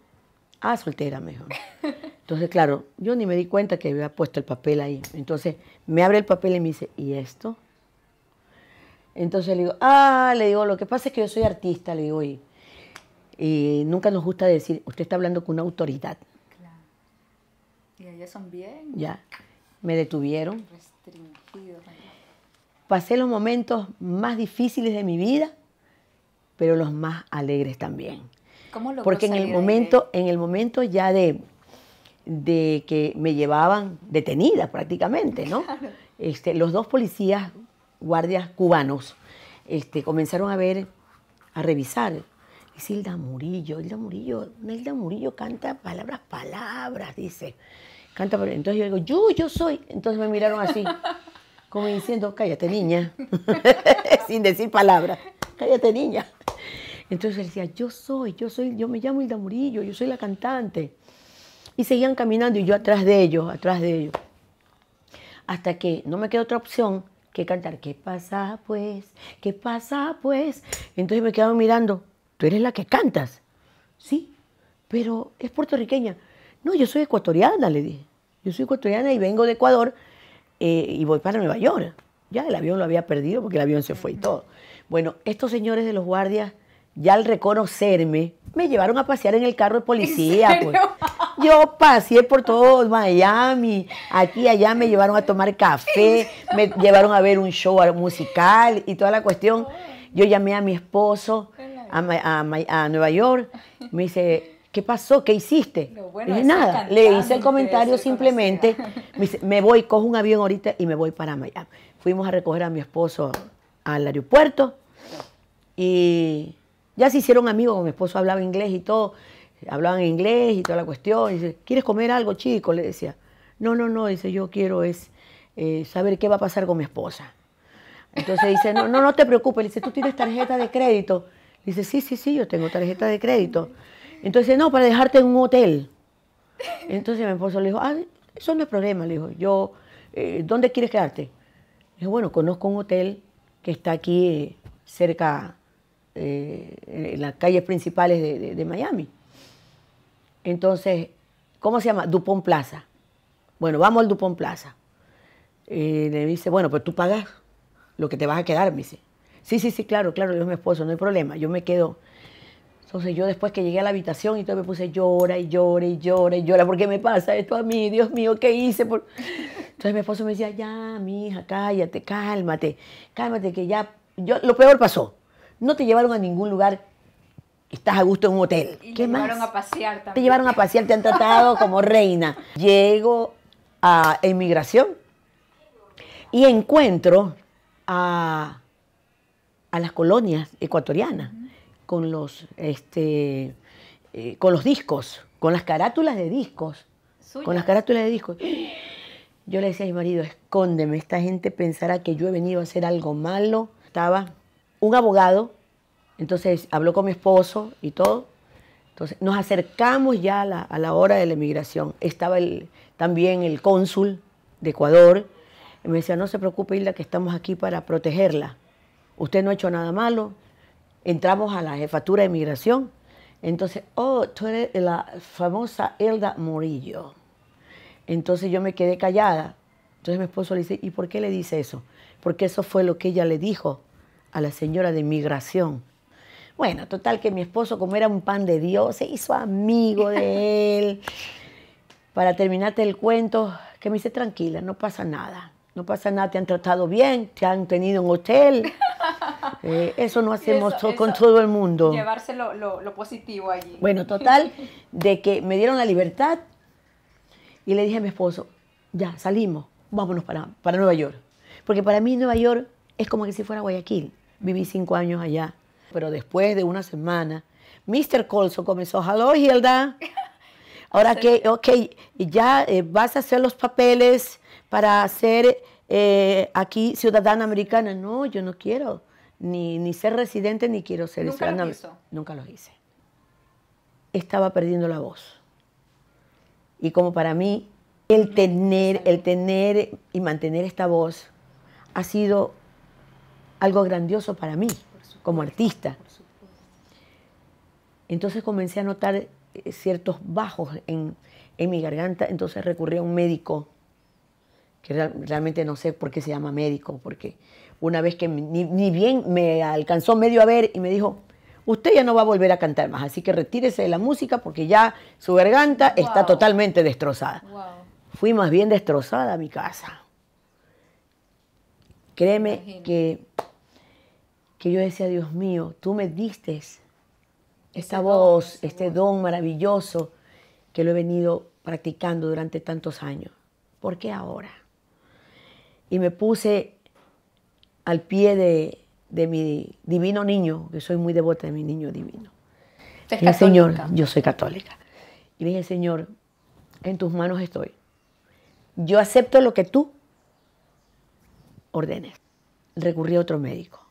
Ah, soltera mejor. Entonces, claro, yo ni me di cuenta que había puesto el papel ahí. Entonces, me abre el papel y me dice, ¿y esto? Entonces le digo, ah, le digo, lo que pasa es que yo soy artista, le digo, y nunca nos gusta decir, usted está hablando con una autoridad. Claro. Y allá son bien. Ya, me detuvieron. Pasé los momentos más difíciles de mi vida, pero los más alegres también. ¿Cómo lo Porque en el momento, en el momento ya de, que me llevaban detenida prácticamente, ¿no? Este, los dos policías guardias cubanos este, comenzaron a ver, a revisar. Dice, Hilda Murillo, Hilda Murillo, Hilda Murillo canta palabras, palabras, dice. Canta, entonces yo digo, yo, yo soy. Entonces me miraron así, como diciendo, cállate niña, sin decir palabras, cállate niña. Entonces decía, yo soy, yo soy, yo me llamo Hilda Murillo, yo soy la cantante. Y seguían caminando y yo atrás de ellos, atrás de ellos. Hasta que no me quedó otra opción que cantar, ¿qué pasa pues? ¿Qué pasa pues? Entonces me quedo mirando, tú eres la que cantas. Sí, pero es puertorriqueña. No, yo soy ecuatoriana, le dije. Yo soy ecuatoriana y vengo de Ecuador eh, y voy para Nueva York. Ya el avión lo había perdido porque el avión se fue y todo. Bueno, estos señores de los guardias, ya al reconocerme, me llevaron a pasear en el carro de policía. Pues. Yo pasé por todo Miami, aquí allá me llevaron a tomar café, me llevaron a ver un show musical y toda la cuestión. Yo llamé a mi esposo a, a, a Nueva York, me dice, ¿qué pasó? ¿Qué hiciste? No, bueno, nada, le hice el comentario simplemente, me, me voy, cojo un avión ahorita y me voy para Miami. Fuimos a recoger a mi esposo al aeropuerto y ya se hicieron amigos, mi esposo hablaba inglés y todo. Hablaban inglés y toda la cuestión. dice, ¿quieres comer algo, chico? Le decía. No, no, no, dice, yo quiero es eh, saber qué va a pasar con mi esposa. Entonces dice, no, no, no te preocupes. Le dice, ¿tú tienes tarjeta de crédito? Le dice, sí, sí, sí, yo tengo tarjeta de crédito. Entonces, no, para dejarte en un hotel. Entonces mi esposo le dijo, ah, eso no es problema. Le dijo, yo, eh, ¿dónde quieres quedarte? Le bueno, conozco un hotel que está aquí eh, cerca, en las calles principales de Miami. Entonces, ¿cómo se llama? Dupont Plaza. Bueno, vamos al Dupont Plaza. Y le dice, bueno, pues tú pagas lo que te vas a quedar, me dice. Sí, sí, sí, claro, claro, yo mi esposo, no hay problema, yo me quedo. Entonces yo después que llegué a la habitación y todo me puse llora y llora y llora y llora, ¿por qué me pasa esto a mí? Dios mío, ¿qué hice? Entonces mi esposo me decía, ya, mi hija, cállate, cálmate, cálmate, que ya, yo, lo peor pasó. No te llevaron a ningún lugar estás a gusto en un hotel. te llevaron a pasear también. Te llevaron a pasear, te han tratado como reina. Llego a inmigración y encuentro a, las colonias ecuatorianas con los este eh, con los discos, con las carátulas de discos. Con las carátulas de discos. Yo le decía a mi marido, escóndeme, esta gente pensará que yo he venido a hacer algo malo. Estaba un abogado entonces habló con mi esposo y todo. Entonces nos acercamos ya a la, hora de la emigración. Estaba también el cónsul de Ecuador. me decía, no se preocupe, Hilda, que estamos aquí para protegerla. Usted no ha hecho nada malo. Entramos a la jefatura de emigración. Entonces, oh, tú eres la famosa Hilda Morillo. Entonces yo me quedé callada. Entonces mi esposo le dice, ¿y por qué le dice eso? Porque eso fue lo que ella le dijo a la señora de emigración bueno, total que mi esposo, como era un pan de Dios, se hizo amigo de él. Para terminarte el cuento, que me hice tranquila, no pasa nada. No pasa nada, te han tratado bien, te han tenido en hotel. Eh, eso no hacemos con todo el mundo. Llevarse lo, positivo allí. Bueno, total, de que me dieron la libertad y le dije a mi esposo, ya, salimos, vámonos para, para Nueva York. Porque para mí Nueva York es como que si fuera Guayaquil. Viví cinco años allá. Pero después de una semana, Mr. Colso comenzó, hello Hilda, ahora que, ok, ya eh, vas a hacer los papeles para ser eh, aquí ciudadana americana. No, yo no quiero ni, ser residente ni quiero ser ¿Nunca lo Nunca lo hice. Estaba perdiendo la voz. Y como para mí, el tener, el tener y mantener esta voz ha sido algo grandioso para mí como artista. Entonces comencé a notar eh, ciertos bajos en, mi garganta, entonces recurrí a un médico, que realmente no sé por qué se llama médico, porque una vez que ni, bien me alcanzó medio a ver y me dijo, usted ya no va a volver a cantar más, así que retírese de la música porque ya su garganta está totalmente destrozada. Fui más bien destrozada a mi casa. Créeme que que yo decía, Dios mío, tú me diste esta voz, este don maravilloso que lo he venido practicando durante tantos años. ¿Por qué ahora? Y me puse al pie de, mi divino niño, que soy muy devota de mi niño divino. la señora yo soy católica. Y dije, Señor, en tus manos estoy. Yo acepto lo que tú ordenes. Recurrí a otro médico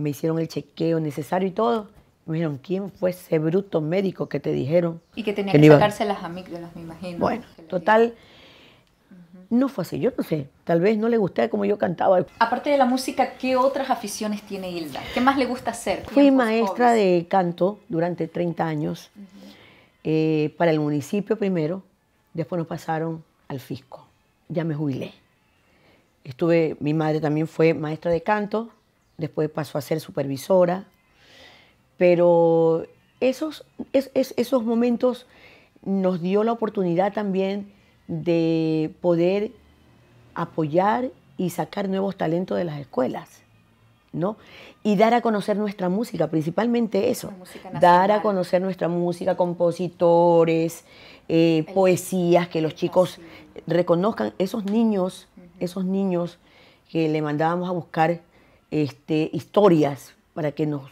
me hicieron el chequeo necesario y todo. Me dijeron, ¿quién fue ese bruto médico que te dijeron? Y que tenía que, que sacarse las amígdalas, me imagino. Bueno, total, no fue así, yo no sé, tal vez no le gustaba como yo cantaba. Aparte de la música, ¿qué otras aficiones tiene Hilda? ¿Qué más le gusta hacer? Fui maestra de canto durante 30 años, eh, para el municipio primero, después nos pasaron al fisco, ya me jubilé. Estuve, mi madre también fue maestra de canto, después pasó a ser supervisora, pero esos, esos momentos nos dio la oportunidad también de poder apoyar y sacar nuevos talentos de las escuelas, ¿no? Y dar a conocer nuestra música, principalmente eso, dar a conocer nuestra música, compositores, eh, poesías, que los ah, chicos reconozcan, esos niños, esos niños que le mandábamos a buscar este, historias para que nos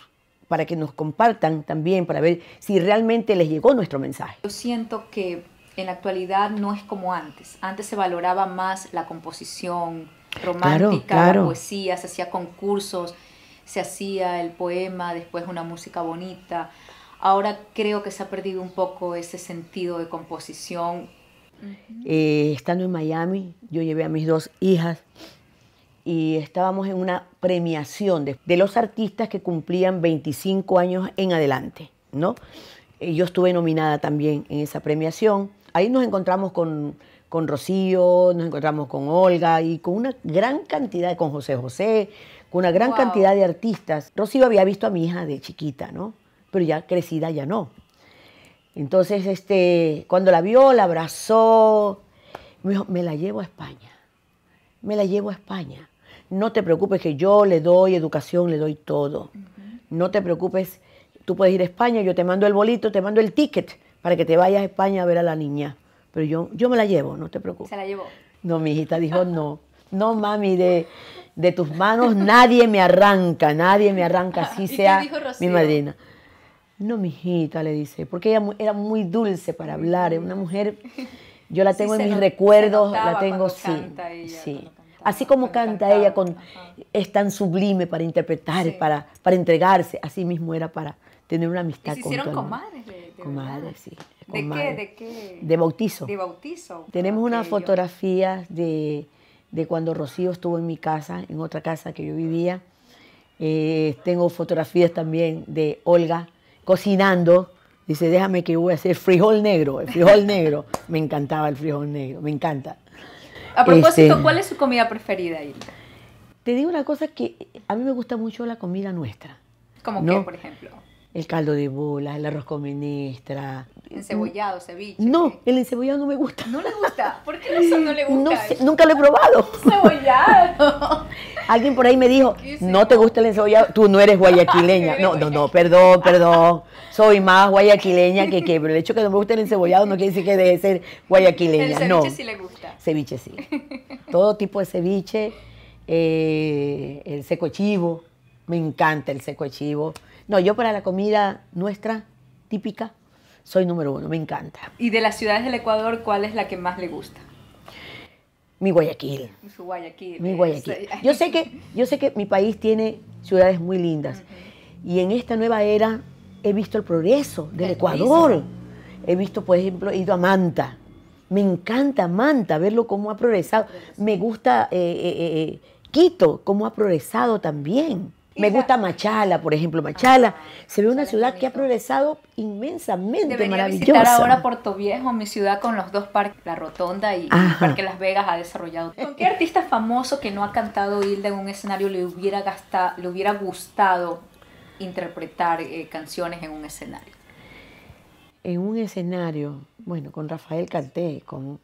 para que nos compartan también, para ver si realmente les llegó nuestro mensaje. Yo siento que en la actualidad no es como antes. Antes se valoraba más la composición romántica, la poesía, se hacía concursos, se hacía el poema, después una música bonita. Ahora creo que se ha perdido un poco ese sentido de composición. Eh, estando en Miami, yo llevé a mis dos hijas y estábamos en una premiación de, los artistas que cumplían 25 años en adelante, ¿no? Eh, yo estuve nominada también en esa premiación. Ahí nos encontramos con, Rocío, nos encontramos con Olga y con una gran cantidad, con José José, con una gran cantidad de artistas. Rocío había visto a mi hija de chiquita, ¿no? Pero ya crecida ya no. Entonces, este, cuando la vio, la abrazó, me dijo, me la llevo a España, me la llevo a España no te preocupes que yo le doy educación, le doy todo. No te preocupes, tú puedes ir a España, yo te mando el bolito, te mando el ticket para que te vayas a España a ver a la niña. Pero yo, yo me la llevo, no te preocupes. ¿Se la llevó? No, mijita hijita dijo, no, no mami, de, de tus manos nadie me arranca, nadie me arranca, así sea mi madrina. No, mijita hijita, le dice, porque ella era muy dulce para hablar, es una mujer, yo la tengo en mis recuerdos, la tengo, sí, sí. Así como canta ella, con, es tan sublime para interpretar, para, para entregarse. Así mismo era para tener una amistad ¿Y se hicieron comadres. De, sí. ¿De, qué, ¿De bautizo. De bautizo. Tenemos ah, unas fotografías de, cuando Rocío estuvo en mi casa, en otra casa que yo vivía. Eh, tengo fotografías también de Olga cocinando. Dice, déjame que voy a hacer frijol negro, el frijol negro. Me encantaba el frijol negro, me encanta. A propósito, este, ¿cuál es su comida preferida, Te digo una cosa que a mí me gusta mucho la comida nuestra. ¿Cómo qué, por ejemplo? El caldo de bula, el arroz con menestra. Encebollado, ceviche. No, el encebollado no me gusta. ¿No le gusta? ¿Por qué no le gusta? nunca lo he probado. ¿Encebollado? Alguien por ahí me dijo, no te gusta el encebollado, tú no eres guayaquileña. No, no, no, perdón, perdón. Soy más guayaquileña que que, pero el hecho de que no me guste el encebollado no quiere decir que deje ser guayaquileña. El ceviche sí le gusta. Ceviche sí. Todo tipo de ceviche. Eh, el seco chivo. Me encanta el seco chivo. No, yo para la comida nuestra típica soy número uno. Me encanta. ¿Y de las ciudades del Ecuador, cuál es la que más le gusta? Mi Guayaquil. Su Guayaquil. Mi Guayaquil. Eh, yo sé que, yo sé que mi país tiene ciudades muy lindas. Y en esta nueva era he visto el progreso del Ecuador. He visto, por ejemplo, he ido a Manta. Me encanta Manta, verlo cómo ha progresado. Me gusta eh, eh, eh, Quito, cómo ha progresado también. Me gusta Machala, por ejemplo. Machala se ve una ciudad que ha progresado inmensamente, Debería visitar ahora Puerto Viejo, mi ciudad, con los dos parques, la Rotonda y Parque Las Vegas ha desarrollado. ¿Con qué artista famoso que no ha cantado Hilda en un escenario le hubiera, le hubiera gustado interpretar canciones en un escenario? en un escenario, bueno, con Rafael canté, con,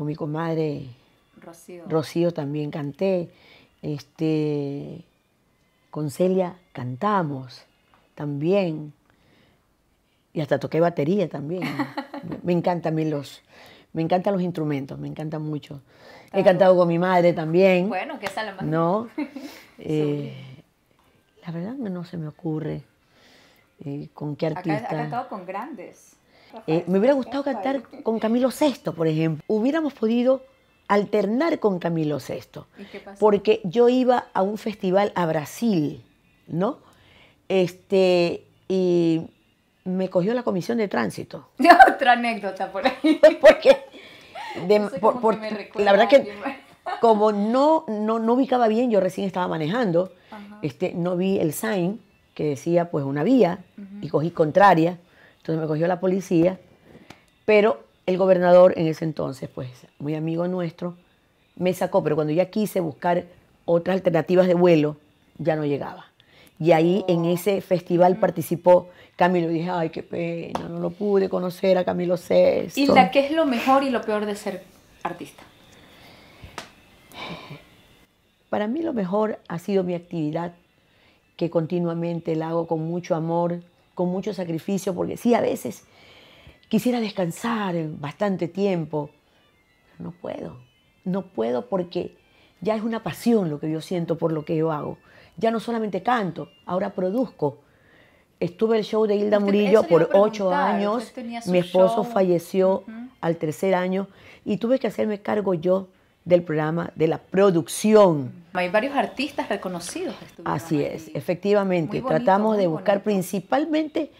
mi comadre Rocío. también canté, este, con Celia cantamos también, y hasta toqué batería también. me encantan los, me encantan los instrumentos, me encantan mucho. He cantado con mi madre también. Bueno, que es la más. No, eh, la verdad no se me ocurre. Eh, con qué artista. Acá, ha cantado con grandes. Eh, me hubiera gustado cantar con Camilo VI, por ejemplo. Hubiéramos podido alternar con Camilo VI. ¿Y qué pasó? Porque yo iba a un festival a Brasil, ¿no? Este, y me cogió la comisión de tránsito. Otra anécdota por ahí. Porque, la verdad que como no, no, no ubicaba bien, yo recién estaba manejando, este, no vi el sign que decía pues una vía y cogí contraria. Entonces me cogió la policía, pero el gobernador en ese entonces, pues muy amigo nuestro, me sacó, pero cuando ya quise buscar otras alternativas de vuelo, ya no llegaba. Y ahí en oh. ese festival participó Camilo. Y dije, ay, qué pena, no lo pude conocer a Camilo César ¿Y la qué es lo mejor y lo peor de ser artista? Para mí lo mejor ha sido mi actividad que continuamente la hago con mucho amor, con mucho sacrificio, porque sí, a veces quisiera descansar bastante tiempo, no puedo, no puedo porque ya es una pasión lo que yo siento por lo que yo hago. Ya no solamente canto, ahora produzco. Estuve en el show de Hilda Murillo por ocho años, mi esposo falleció al tercer año y tuve que hacerme cargo yo del programa, de la producción. Hay varios artistas reconocidos. Este Así ¿eh? es, efectivamente. tratamos de buscar principalmente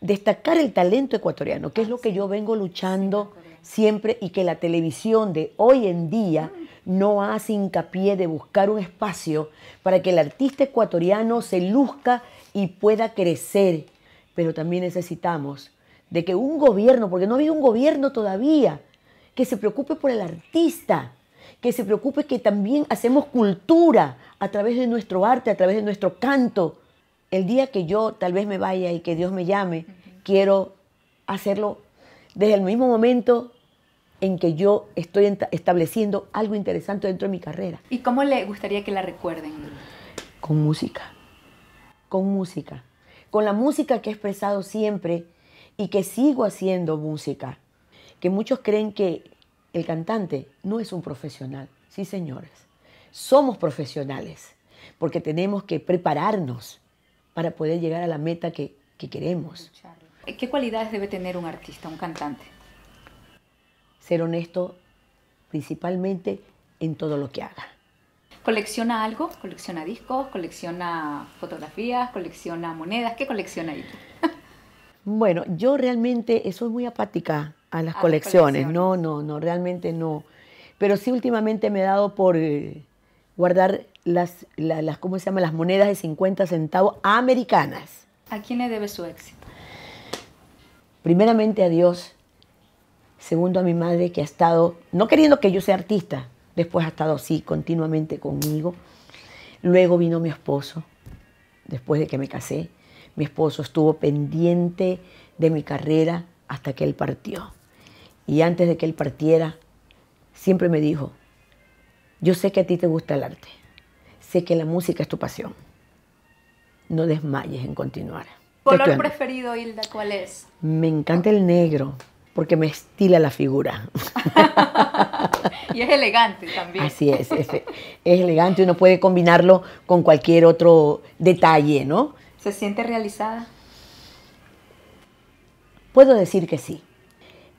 destacar el talento ecuatoriano, que es lo que yo vengo luchando siempre y que la televisión de hoy en día mm. no hace hincapié de buscar un espacio para que el artista ecuatoriano se luzca y pueda crecer. Pero también necesitamos de que un gobierno, porque no ha habido un gobierno todavía, que se preocupe por el artista, que se preocupe que también hacemos cultura a través de nuestro arte, a través de nuestro canto. El día que yo tal vez me vaya y que Dios me llame, quiero hacerlo desde el mismo momento en que yo estoy estableciendo algo interesante dentro de mi carrera. ¿Y cómo le gustaría que la recuerden? Con música, con música, con la música que he expresado siempre y que sigo haciendo música, que muchos creen que el cantante no es un profesional, sí señores. Somos profesionales porque tenemos que prepararnos para poder llegar a la meta que, queremos. ¿Qué cualidades debe tener un artista, un cantante? Ser honesto principalmente en todo lo que haga. ¿Colecciona algo? ¿Colecciona discos? ¿Colecciona fotografías? ¿Colecciona monedas? ¿Qué colecciona ahí? bueno, yo realmente soy muy apática a las colecciones. no, no, no, realmente no. Pero sí últimamente me he dado por eh, guardar las, las, se Las monedas de 50 centavos americanas. ¿A quién le debe su éxito? Primeramente a Dios. Segundo a mi madre que ha estado, no queriendo que yo sea artista, después ha estado así continuamente conmigo. Luego vino mi esposo, después de que me casé. Mi esposo estuvo pendiente de mi carrera hasta que él partió y antes de que él partiera, siempre me dijo, yo sé que a ti te gusta el arte, sé que la música es tu pasión. No desmayes en continuar. ¿Color preferido, Hilda, cuál es? Me encanta el negro, porque me estila la figura. y es elegante también. Así es, es, elegante, uno puede combinarlo con cualquier otro detalle, ¿no? ¿Se siente realizada? Puedo decir que sí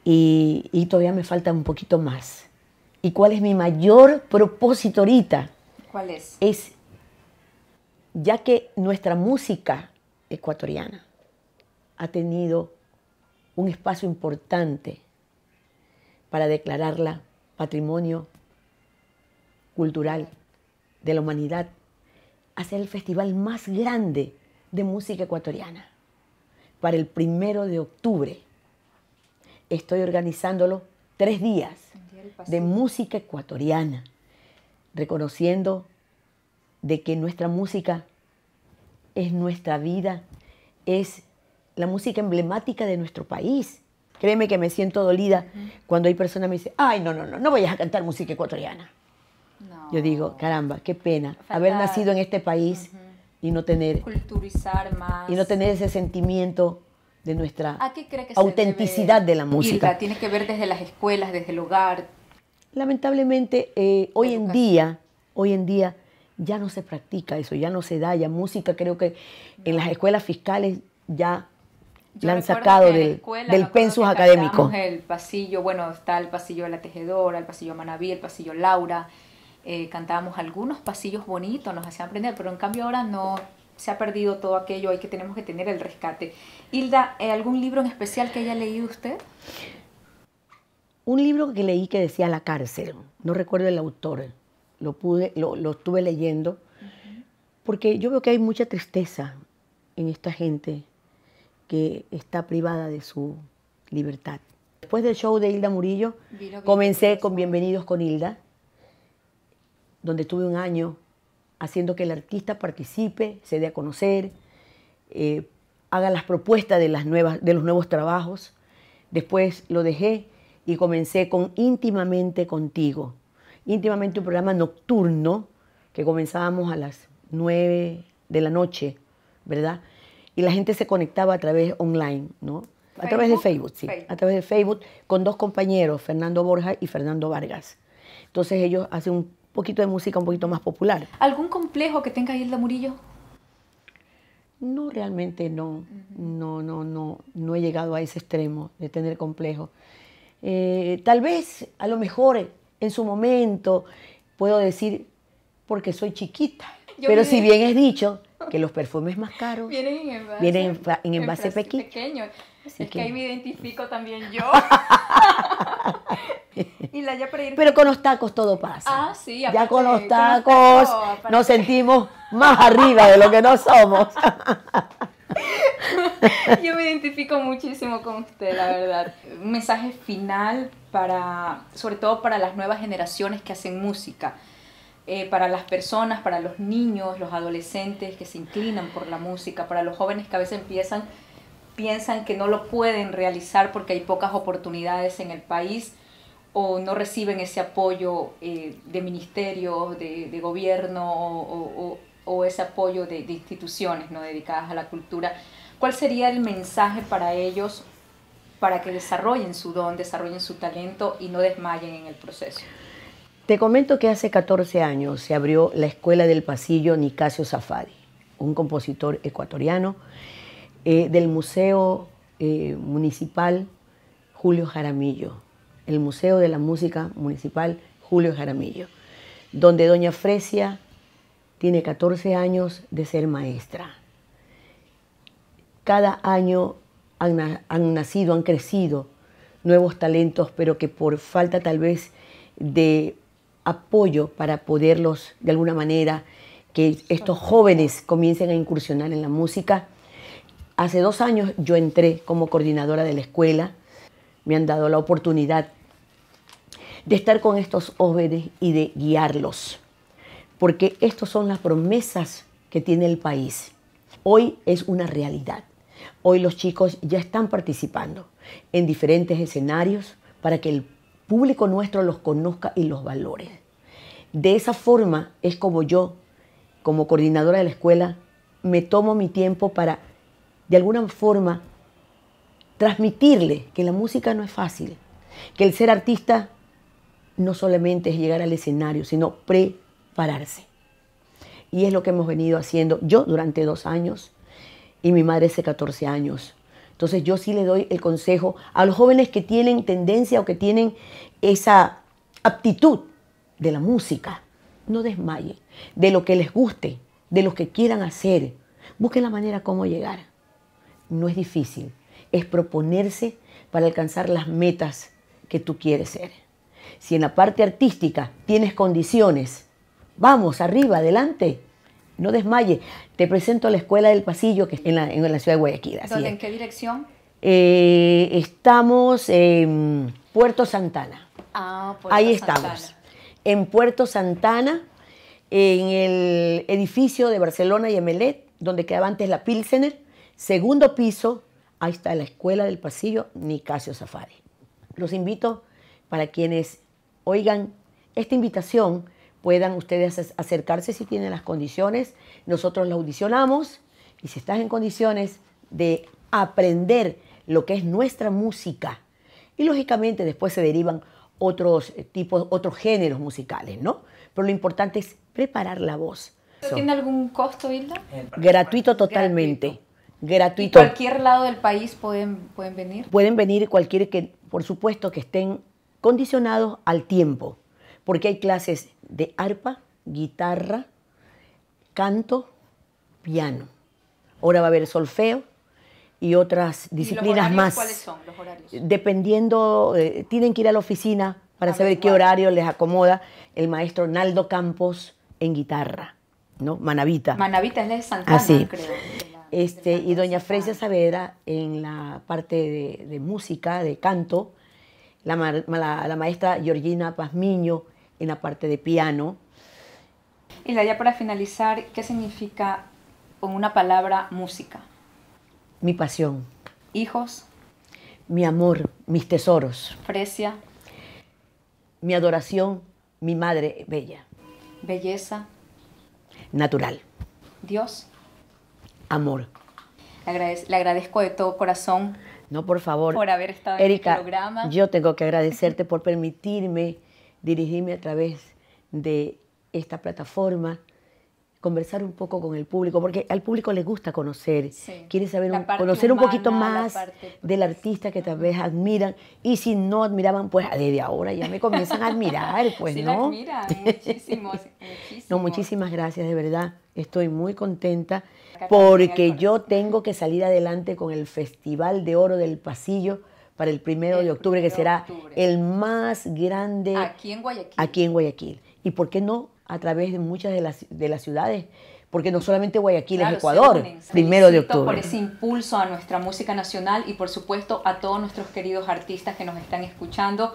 y, todavía me falta un poquito más. ¿Y cuál es mi mayor propósito ahorita? ¿Cuál es? Es, ya que nuestra música ecuatoriana ha tenido un espacio importante para declararla patrimonio cultural de la humanidad, hacer el festival más grande de música ecuatoriana para el primero de octubre estoy organizándolo tres días de música ecuatoriana, reconociendo de que nuestra música es nuestra vida, es la música emblemática de nuestro país. Créeme que me siento dolida cuando hay personas que me dicen, ay, no, no, no, no vayas a cantar música ecuatoriana. Yo digo, caramba, qué pena haber nacido en este país y no tener... Y no tener ese sentimiento de nuestra autenticidad de la música. tiene que ver desde las escuelas, desde el hogar. Lamentablemente, eh, hoy en día, hoy en día ya no se practica eso, ya no se da, ya música creo que en las escuelas fiscales ya la han sacado del pensus académico. El pasillo, bueno, está el pasillo de la tejedora, el pasillo Manaví, el pasillo Laura. Eh, cantábamos algunos pasillos bonitos, nos hacían aprender, pero en cambio ahora no, se ha perdido todo aquello, hay que tenemos que tener el rescate. Hilda, eh, ¿algún libro en especial que haya leído usted? Un libro que leí que decía La cárcel, no recuerdo el autor, lo, pude, lo, estuve leyendo, porque yo veo que hay mucha tristeza en esta gente que está privada de su libertad. Después del show de Hilda Murillo, comencé con Bienvenidos con Hilda, donde estuve un año haciendo que el artista participe, se dé a conocer, eh, haga las propuestas de, las nuevas, de los nuevos trabajos. Después lo dejé y comencé con Íntimamente Contigo. Íntimamente un programa nocturno que comenzábamos a las 9 de la noche, ¿verdad? Y la gente se conectaba a través online, ¿no? A través de Facebook, sí. A través de Facebook con dos compañeros, Fernando Borja y Fernando Vargas. Entonces ellos hacen un poquito de música un poquito más popular. ¿Algún complejo que tenga Hilda Murillo? No, realmente no. No, no, no. No he llegado a ese extremo de tener complejo. Eh, tal vez, a lo mejor, en su momento, puedo decir, porque soy chiquita. Pero si bien es dicho que los perfumes más caros vienen en envase, pequeño. es que... que ahí me identifico también yo. Y la Pero con los tacos todo pasa. Ah, sí, ya con los tacos, nos sentimos más arriba de lo que no somos. Yo me identifico muchísimo con usted, la verdad. Un mensaje final para, sobre todo para las nuevas generaciones que hacen música, eh, para las personas, para los niños, los adolescentes que se inclinan por la música, para los jóvenes que a veces empiezan, piensan que no lo pueden realizar porque hay pocas oportunidades en el país o no reciben ese apoyo eh, de ministerios, de, gobierno o, ese apoyo de, instituciones ¿no? dedicadas a la cultura. ¿Cuál sería el mensaje para ellos para que desarrollen su don, desarrollen su talento y no desmayen en el proceso? Te comento que hace 14 años se abrió la Escuela del Pasillo Nicasio Safadi, un compositor ecuatoriano eh, del Museo eh, Municipal Julio Jaramillo el Museo de la Música Municipal Julio Jaramillo, donde doña Fresia tiene 14 años de ser maestra. Cada año han, han nacido, han crecido nuevos talentos, pero que por falta tal vez de apoyo para poderlos de alguna manera que estos jóvenes comiencen a incursionar en la música. Hace dos años yo entré como coordinadora de la escuela me han dado la oportunidad de estar con estos jóvenes y de guiarlos, porque estas son las promesas que tiene el país. Hoy es una realidad. Hoy los chicos ya están participando en diferentes escenarios para que el público nuestro los conozca y los valore. De esa forma es como yo, como coordinadora de la escuela, me tomo mi tiempo para, de alguna forma, transmitirle que la música no es fácil, que el ser artista no solamente es llegar al escenario, sino prepararse. Y es lo que hemos venido haciendo yo durante dos años y mi madre hace 14 años. Entonces yo sí le doy el consejo a los jóvenes que tienen tendencia o que tienen esa aptitud de la música. No desmayen de lo que les guste, de lo que quieran hacer. Busquen la manera cómo llegar. No es difícil es proponerse para alcanzar las metas que tú quieres ser. Si en la parte artística tienes condiciones, vamos, arriba, adelante, no desmayes. Te presento a la Escuela del Pasillo que está en la, ciudad de Guayaquil. ¿En qué dirección? Eh, estamos en Puerto Santana. Ah, Ahí estamos. En Puerto Santana, en el edificio de Barcelona y Emelet, donde quedaba antes la Pilsener, segundo piso, Ahí está la Escuela del Pasillo Nicasio Safari. Los invito para quienes oigan esta invitación, puedan ustedes acercarse si tienen las condiciones. Nosotros la audicionamos y si estás en condiciones de aprender lo que es nuestra música, y lógicamente después se derivan otros tipos, otros géneros musicales, ¿no? Pero lo importante es preparar la voz. ¿Tiene algún costo, Hilda? Eh, Gratuito totalmente gratuito. cualquier lado del país pueden, pueden venir? Pueden venir cualquier que, por supuesto, que estén condicionados al tiempo, porque hay clases de arpa, guitarra, canto, piano. Ahora va a haber solfeo y otras disciplinas más. ¿Cuáles son los horarios? Dependiendo, eh, tienen que ir a la oficina para saber qué horario les acomoda el maestro Naldo Campos en guitarra, ¿no? Manavita. Manavita es la de Santana, Así. creo. Este, y doña Fresia Saavedra en la parte de, música, de canto, la, maestra Georgina Pazmiño en la parte de piano. Y la ya para finalizar, ¿qué significa con una palabra música? Mi pasión. Hijos. Mi amor, mis tesoros. Fresia. Mi adoración, mi madre bella. Belleza. Natural. Dios amor. Le, agradezco de todo corazón. No, por favor. Por haber estado en el este programa. Yo tengo que agradecerte por permitirme dirigirme a través de esta plataforma, conversar un poco con el público, porque al público le gusta conocer, quiere saber un, conocer un poquito más pues, del artista que tal vez admiran y si no admiraban, pues desde ahora ya me comienzan a admirar, pues no. admiran, No, muchísimas gracias de verdad Estoy muy contenta porque yo tengo que salir adelante con el Festival de Oro del Pasillo para el primero de octubre, que será el más grande aquí en, Guayaquil. aquí en Guayaquil. Y por qué no a través de muchas de las, de las ciudades, porque no solamente Guayaquil es Ecuador, primero de octubre. Por ese impulso a nuestra música nacional y por supuesto a todos nuestros queridos artistas que nos están escuchando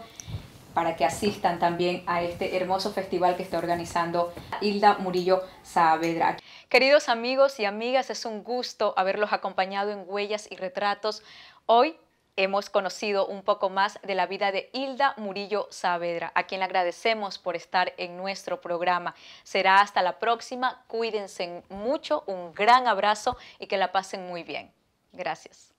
para que asistan también a este hermoso festival que está organizando Hilda Murillo Saavedra. Queridos amigos y amigas, es un gusto haberlos acompañado en Huellas y Retratos. Hoy hemos conocido un poco más de la vida de Hilda Murillo Saavedra, a quien le agradecemos por estar en nuestro programa. Será hasta la próxima. Cuídense mucho, un gran abrazo y que la pasen muy bien. Gracias.